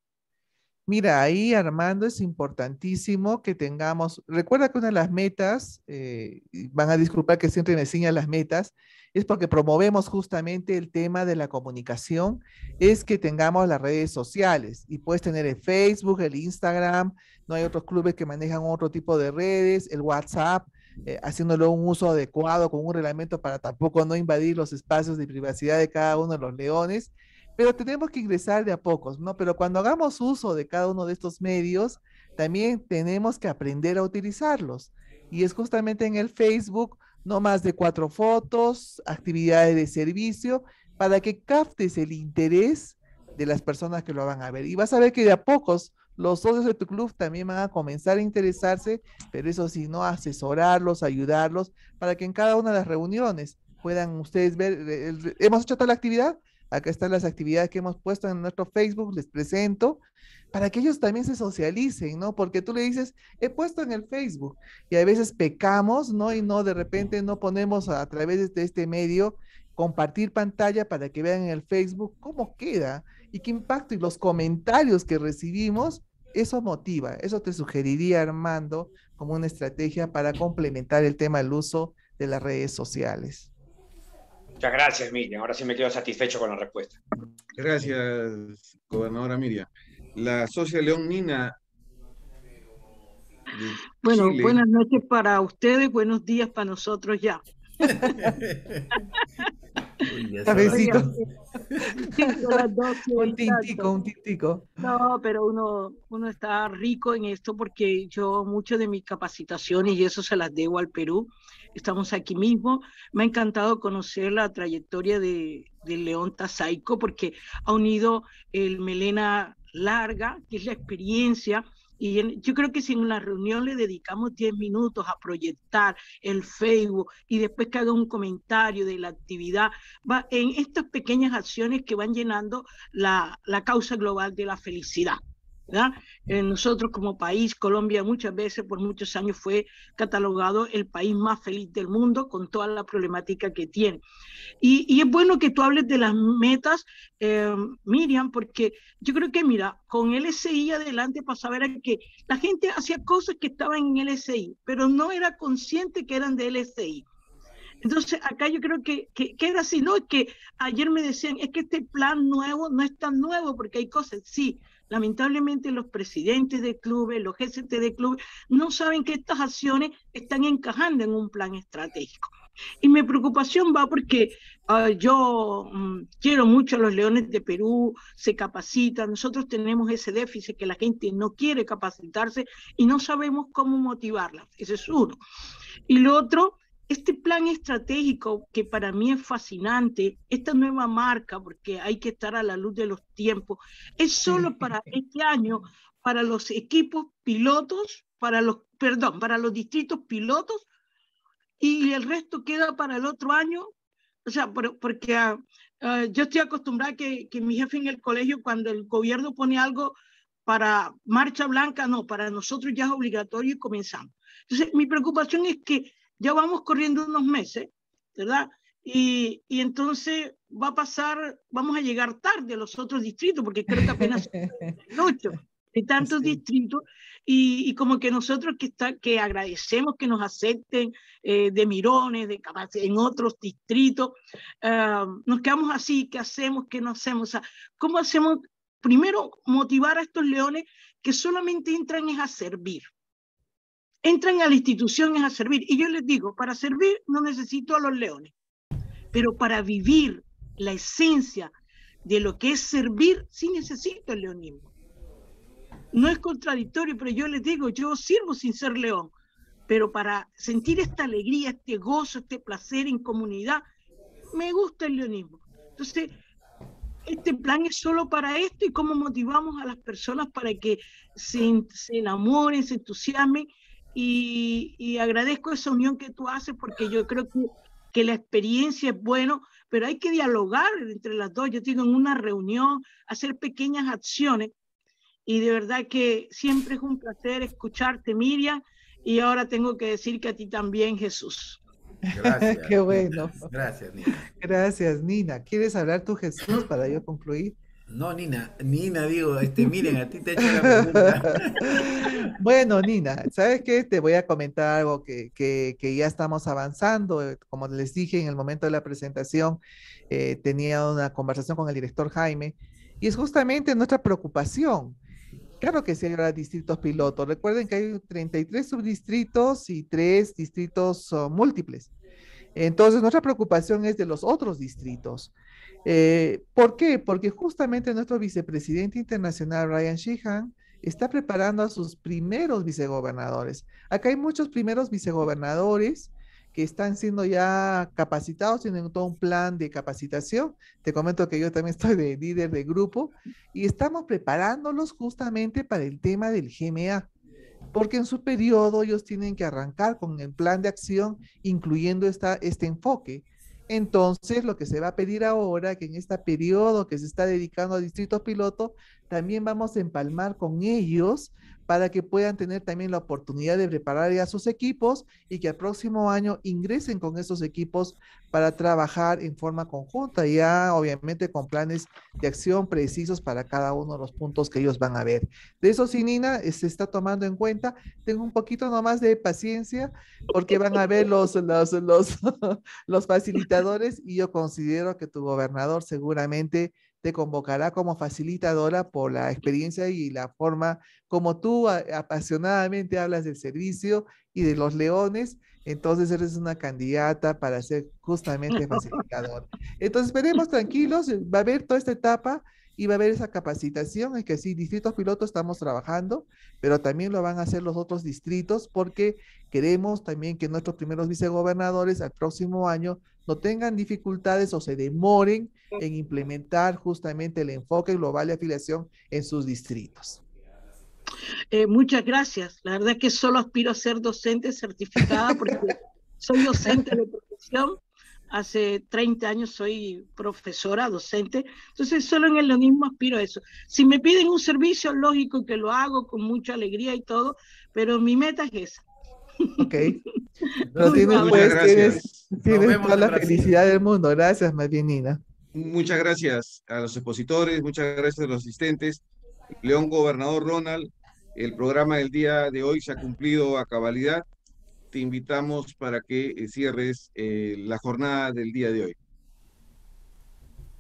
Mira, ahí Armando es importantísimo que tengamos, recuerda que una de las metas, eh, van a disculpar que siempre me enseñan las metas, es porque promovemos justamente el tema de la comunicación, es que tengamos las redes sociales y puedes tener el Facebook, el Instagram, no hay otros clubes que manejan otro tipo de redes, el WhatsApp, eh, haciéndolo un uso adecuado con un reglamento para tampoco no invadir los espacios de privacidad de cada uno de los leones pero tenemos que ingresar de a pocos, ¿no? Pero cuando hagamos uso de cada uno de estos medios, también tenemos que aprender a utilizarlos. Y es justamente en el Facebook, no más de cuatro fotos, actividades de servicio, para que captes el interés de las personas que lo van a ver. Y vas a ver que de a pocos los socios de tu club también van a comenzar a interesarse, pero eso sí, ¿no? Asesorarlos, ayudarlos, para que en cada una de las reuniones puedan ustedes ver, eh, hemos hecho toda la actividad, Acá están las actividades que hemos puesto en nuestro Facebook, les presento, para que ellos también se socialicen, ¿no? Porque tú le dices, he puesto en el Facebook y a veces pecamos, ¿no? Y no, de repente no ponemos a, través de este medio compartir pantalla para que vean en el Facebook cómo queda y qué impacto y los comentarios que recibimos, eso motiva, eso te sugeriría Armando como una estrategia para complementar el tema del uso de las redes sociales. Muchas gracias, Miriam. Ahora sí me quedo satisfecho con la respuesta. Gracias, gobernadora Miriam. La socia León Nina. Bueno, buenas noches para ustedes, buenos días para nosotros ya. un tintico, un tintico. No, pero uno, uno está rico en esto porque yo mucho de mis capacitaciones y eso se las debo al Perú. Estamos aquí mismo. Me ha encantado conocer la trayectoria de, de León Tazaico porque ha unido el melena larga, que es la experiencia y yo creo que si en una reunión le dedicamos 10 minutos a proyectar el Facebook y después que haga un comentario de la actividad, va en estas pequeñas acciones que van llenando la, la causa global de la felicidad. Eh, nosotros como país, Colombia muchas veces por muchos años fue catalogado el país más feliz del mundo con toda la problemática que tiene. Y, y es bueno que tú hables de las metas, eh, Miriam, porque yo creo que, mira, con el adelante adelante a ver que la gente hacía cosas que estaban en el pero no era consciente que eran de LSI Entonces, acá yo creo que, queda era así, ¿no? Que ayer me decían, es que este plan nuevo no es tan nuevo porque hay cosas, sí, Lamentablemente los presidentes de clubes, los GCT de clubes, no saben que estas acciones están encajando en un plan estratégico. Y mi preocupación va porque ah, yo mm, quiero mucho a los leones de Perú, se capacitan, nosotros tenemos ese déficit que la gente no quiere capacitarse y no sabemos cómo motivarla, ese es uno. Y lo otro, este plan estratégico que para mí es fascinante, esta nueva marca, porque hay que estar a la luz de los tiempos, es solo para este año, para los equipos pilotos, para los, perdón, para los distritos pilotos y el resto queda para el otro año. O sea, porque ah, ah, yo estoy acostumbrada que, que mi jefe en el colegio, cuando el gobierno pone algo para marcha blanca, no, para nosotros ya es obligatorio y comenzamos. Entonces, mi preocupación es que ya vamos corriendo unos meses, ¿verdad? Y, y, entonces va a pasar, vamos a llegar tarde a los otros distritos, porque creo que apenas muchos, de tantos distritos, y, y, como que nosotros que, está, que agradecemos que nos acepten eh, de Mirones, de en otros distritos, ah, nos quedamos así, ¿qué hacemos? ¿Qué no hacemos? O sea, ¿Cómo hacemos? Primero, motivar a estos leones que solamente entran es a servir entran a la institución es a servir. Y yo les digo, para servir no necesito a los leones, pero para vivir la esencia de lo que es servir, sí necesito el leonismo. No es contradictorio, pero yo les digo, yo sirvo sin ser león, pero para sentir esta alegría, este gozo, este placer en comunidad, me gusta el leonismo. Entonces, este plan es solo para esto y cómo motivamos a las personas para que se, se enamoren, se entusiasmen y, agradezco esa unión que tú haces porque yo creo que, que la experiencia es bueno, pero hay que dialogar entre las dos. Yo digo, en una reunión, hacer pequeñas acciones y de verdad que siempre es un placer escucharte, Miriam, y ahora tengo que decir que a ti también, Jesús. Gracias. Qué bueno. Gracias, Nina. Gracias, Nina. ¿Quieres hablar tú, Jesús, para yo concluir? No, Nina, Nina, digo, este, miren, a ti te he hecho la pregunta. bueno, Nina, ¿sabes qué? Te voy a comentar algo que, que, ya estamos avanzando. Como les dije en el momento de la presentación, eh, tenía una conversación con el director Jaime, y es justamente nuestra preocupación. Claro que sí, ahora distritos pilotos. Recuerden que hay 33 subdistritos y tres distritos múltiples. Entonces, nuestra preocupación es de los otros distritos. Eh, ¿Por qué? Porque justamente nuestro vicepresidente internacional, Ryan Sheehan, está preparando a sus primeros vicegobernadores. Acá hay muchos primeros vicegobernadores que están siendo ya capacitados, tienen todo un plan de capacitación. Te comento que yo también estoy de líder de grupo y estamos preparándolos justamente para el tema del GMA, porque en su periodo ellos tienen que arrancar con el plan de acción, incluyendo esta, este enfoque entonces, lo que se va a pedir ahora, que en este periodo que se está dedicando a distrito piloto, también vamos a empalmar con ellos para que puedan tener también la oportunidad de preparar ya sus equipos y que al próximo año ingresen con esos equipos para trabajar en forma conjunta, ya obviamente con planes de acción precisos para cada uno de los puntos que ellos van a ver. De eso sí, Nina, eh, se está tomando en cuenta. Tengo un poquito nomás de paciencia porque van a ver los, los facilitadores y yo considero que tu gobernador seguramente te convocará como facilitadora por la experiencia y la forma como tú apasionadamente hablas del servicio y de los leones. Entonces eres una candidata para ser justamente facilitadora. Entonces esperemos tranquilos, va a haber toda esta etapa y va a haber esa capacitación. Es que sí, distritos pilotos estamos trabajando, pero también lo van a hacer los otros distritos porque queremos también que nuestros primeros vicegobernadores al próximo año no tengan dificultades o se demoren en implementar justamente el enfoque global de afiliación en sus distritos. Eh, muchas gracias. La verdad es que solo aspiro a ser docente certificada porque soy docente de profesión hace 30 años soy profesora, docente, entonces solo en el mismo aspiro a eso. Si me piden un servicio, lógico que lo hago con mucha alegría y todo, pero mi meta es esa. Ok. No, tienes, pues, tienes, toda la felicidad del mundo. Gracias, Martinina. Muchas gracias a los expositores, muchas gracias a los asistentes. León Gobernador Ronald, el programa del día de hoy se ha cumplido a cabalidad te invitamos para que eh, cierres eh, la jornada del día de hoy.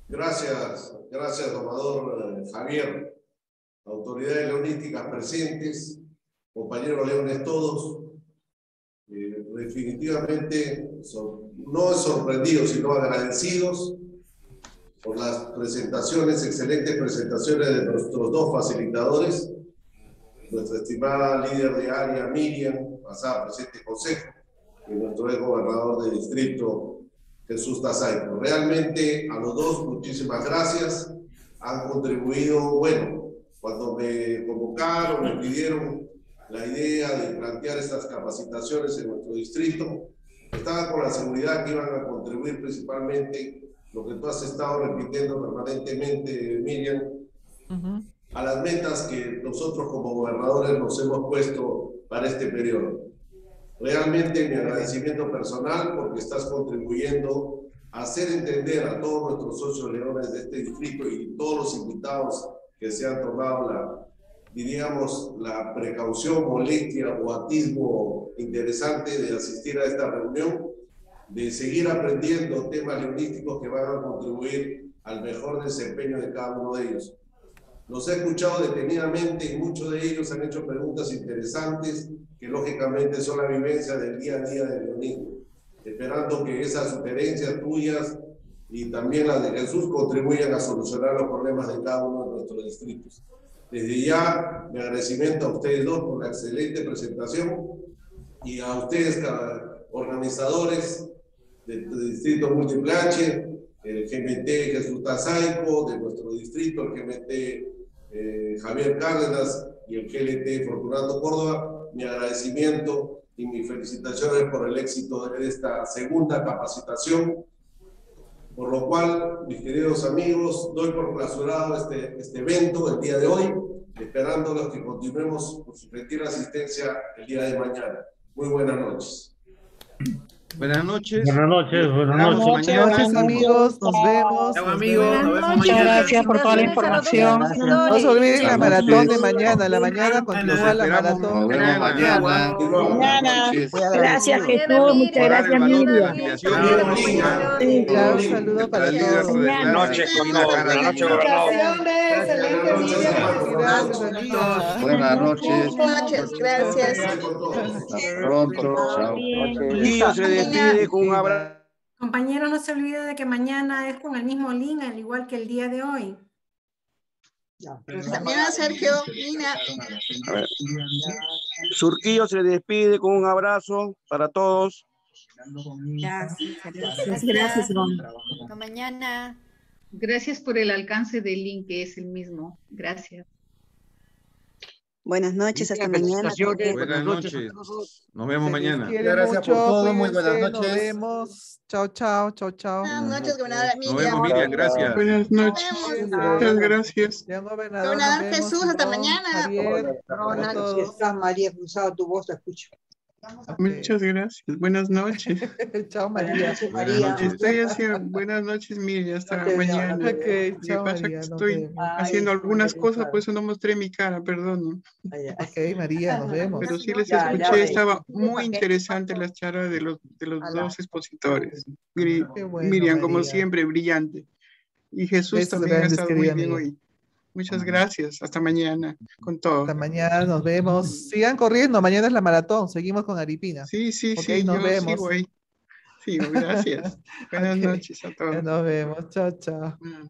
Gracias, gracias, tomador eh, Javier, autoridades leonísticas presentes, compañeros leones todos. definitivamente no sorprendidos, sino agradecidos por las presentaciones, excelentes presentaciones de nuestros dos facilitadores, nuestra estimada líder de área, Miriam, pasada presidente consejo y nuestro ex gobernador de distrito, Jesús Tazaico. Realmente a los dos, muchísimas gracias. Han contribuido, bueno, cuando me convocaron, me pidieron la idea de plantear estas capacitaciones en nuestro distrito, estaba con la seguridad que iban a contribuir principalmente lo que tú has estado repitiendo permanentemente, Miriam, a las metas que nosotros como gobernadores nos hemos puesto para este periodo. Realmente mi agradecimiento personal porque estás contribuyendo a hacer entender a todos nuestros socios leones de este distrito y todos los invitados que se han tomado la, diríamos, la precaución, molestia o atisbo interesante de asistir a esta reunión, de seguir aprendiendo temas lingüísticos que van a contribuir al mejor desempeño de cada uno de ellos. Los he escuchado detenidamente y muchos de ellos han hecho preguntas interesantes que lógicamente son la vivencia del día a día de niños Esperando que esas sugerencias tuyas y también las de Jesús contribuyan a solucionar los problemas de cada uno de nuestros distritos. Desde ya, mi agradecimiento a ustedes dos por la excelente presentación y a ustedes, organizadores del Distrito Multiplache, el GMT Jesús Tazaico, de nuestro distrito, el GMT eh, Javier Cárdenas y el GLT Fortunato Córdoba, mi agradecimiento y mis felicitaciones por el éxito de esta segunda capacitación. Por lo cual, mis queridos amigos, doy por clausurado este, este evento el día de hoy, esperándolos que continuemos con su retira asistencia el día de mañana. Muy buenas noches. Buenas noches. Buenas noches, buenas noches. amigos. Nos vemos. Muchas gracias por toda la información. No se olviden la maratón de mañana. La mañana continúa la maratón. mañana. Gracias, Jesús. Muchas gracias, Miriam. un saludo para todos. Buenas noches, Buenas noches, Buenas noches. Buenas noches, gracias. Hasta pronto. Chao un Compañeros, no se olvide de que mañana es con el mismo link, al igual que el día de hoy. También a Sergio Mina. Surquillo se despide con un abrazo para todos. Gracias, gracias. gracias mañana. Gracias por el alcance del link, que es el mismo. Gracias. Buenas noches, hasta mañana. Buenas noches. Nos vemos mañana. Gracias por todo. Muy buenas noches. Nos vemos. Chao, chao, chao, chao. Buenas noches, gobernadora Miriam. Nos vemos, Miriam. Gracias. Buenas noches. Muchas gracias. Gobernador Jesús, hasta mañana. Buenas noches. María Cruzado, tu voz la escucho. Ah, muchas gracias. Buenas noches. chao, María. Buenas noches. Estoy haciendo, buenas noches, Miriam. Hasta mañana. pasa que estoy haciendo algunas cosas, por eso no mostré mi cara, perdón. Ah, ok, María, nos vemos. Pero sí les escuché, estaba muy interesante la charla de los, de los dos expositores. Miriam, como siempre, brillante. Y Jesús también ha estado muy bien hoy. Muchas gracias. Hasta mañana con todo. Hasta mañana nos vemos. Sigan corriendo. Mañana es la maratón. Seguimos con Aripina. Sí, sí, sí. Nos vemos. Sí, gracias. Buenas noches a todos. nos vemos. Chao, chao. Mm.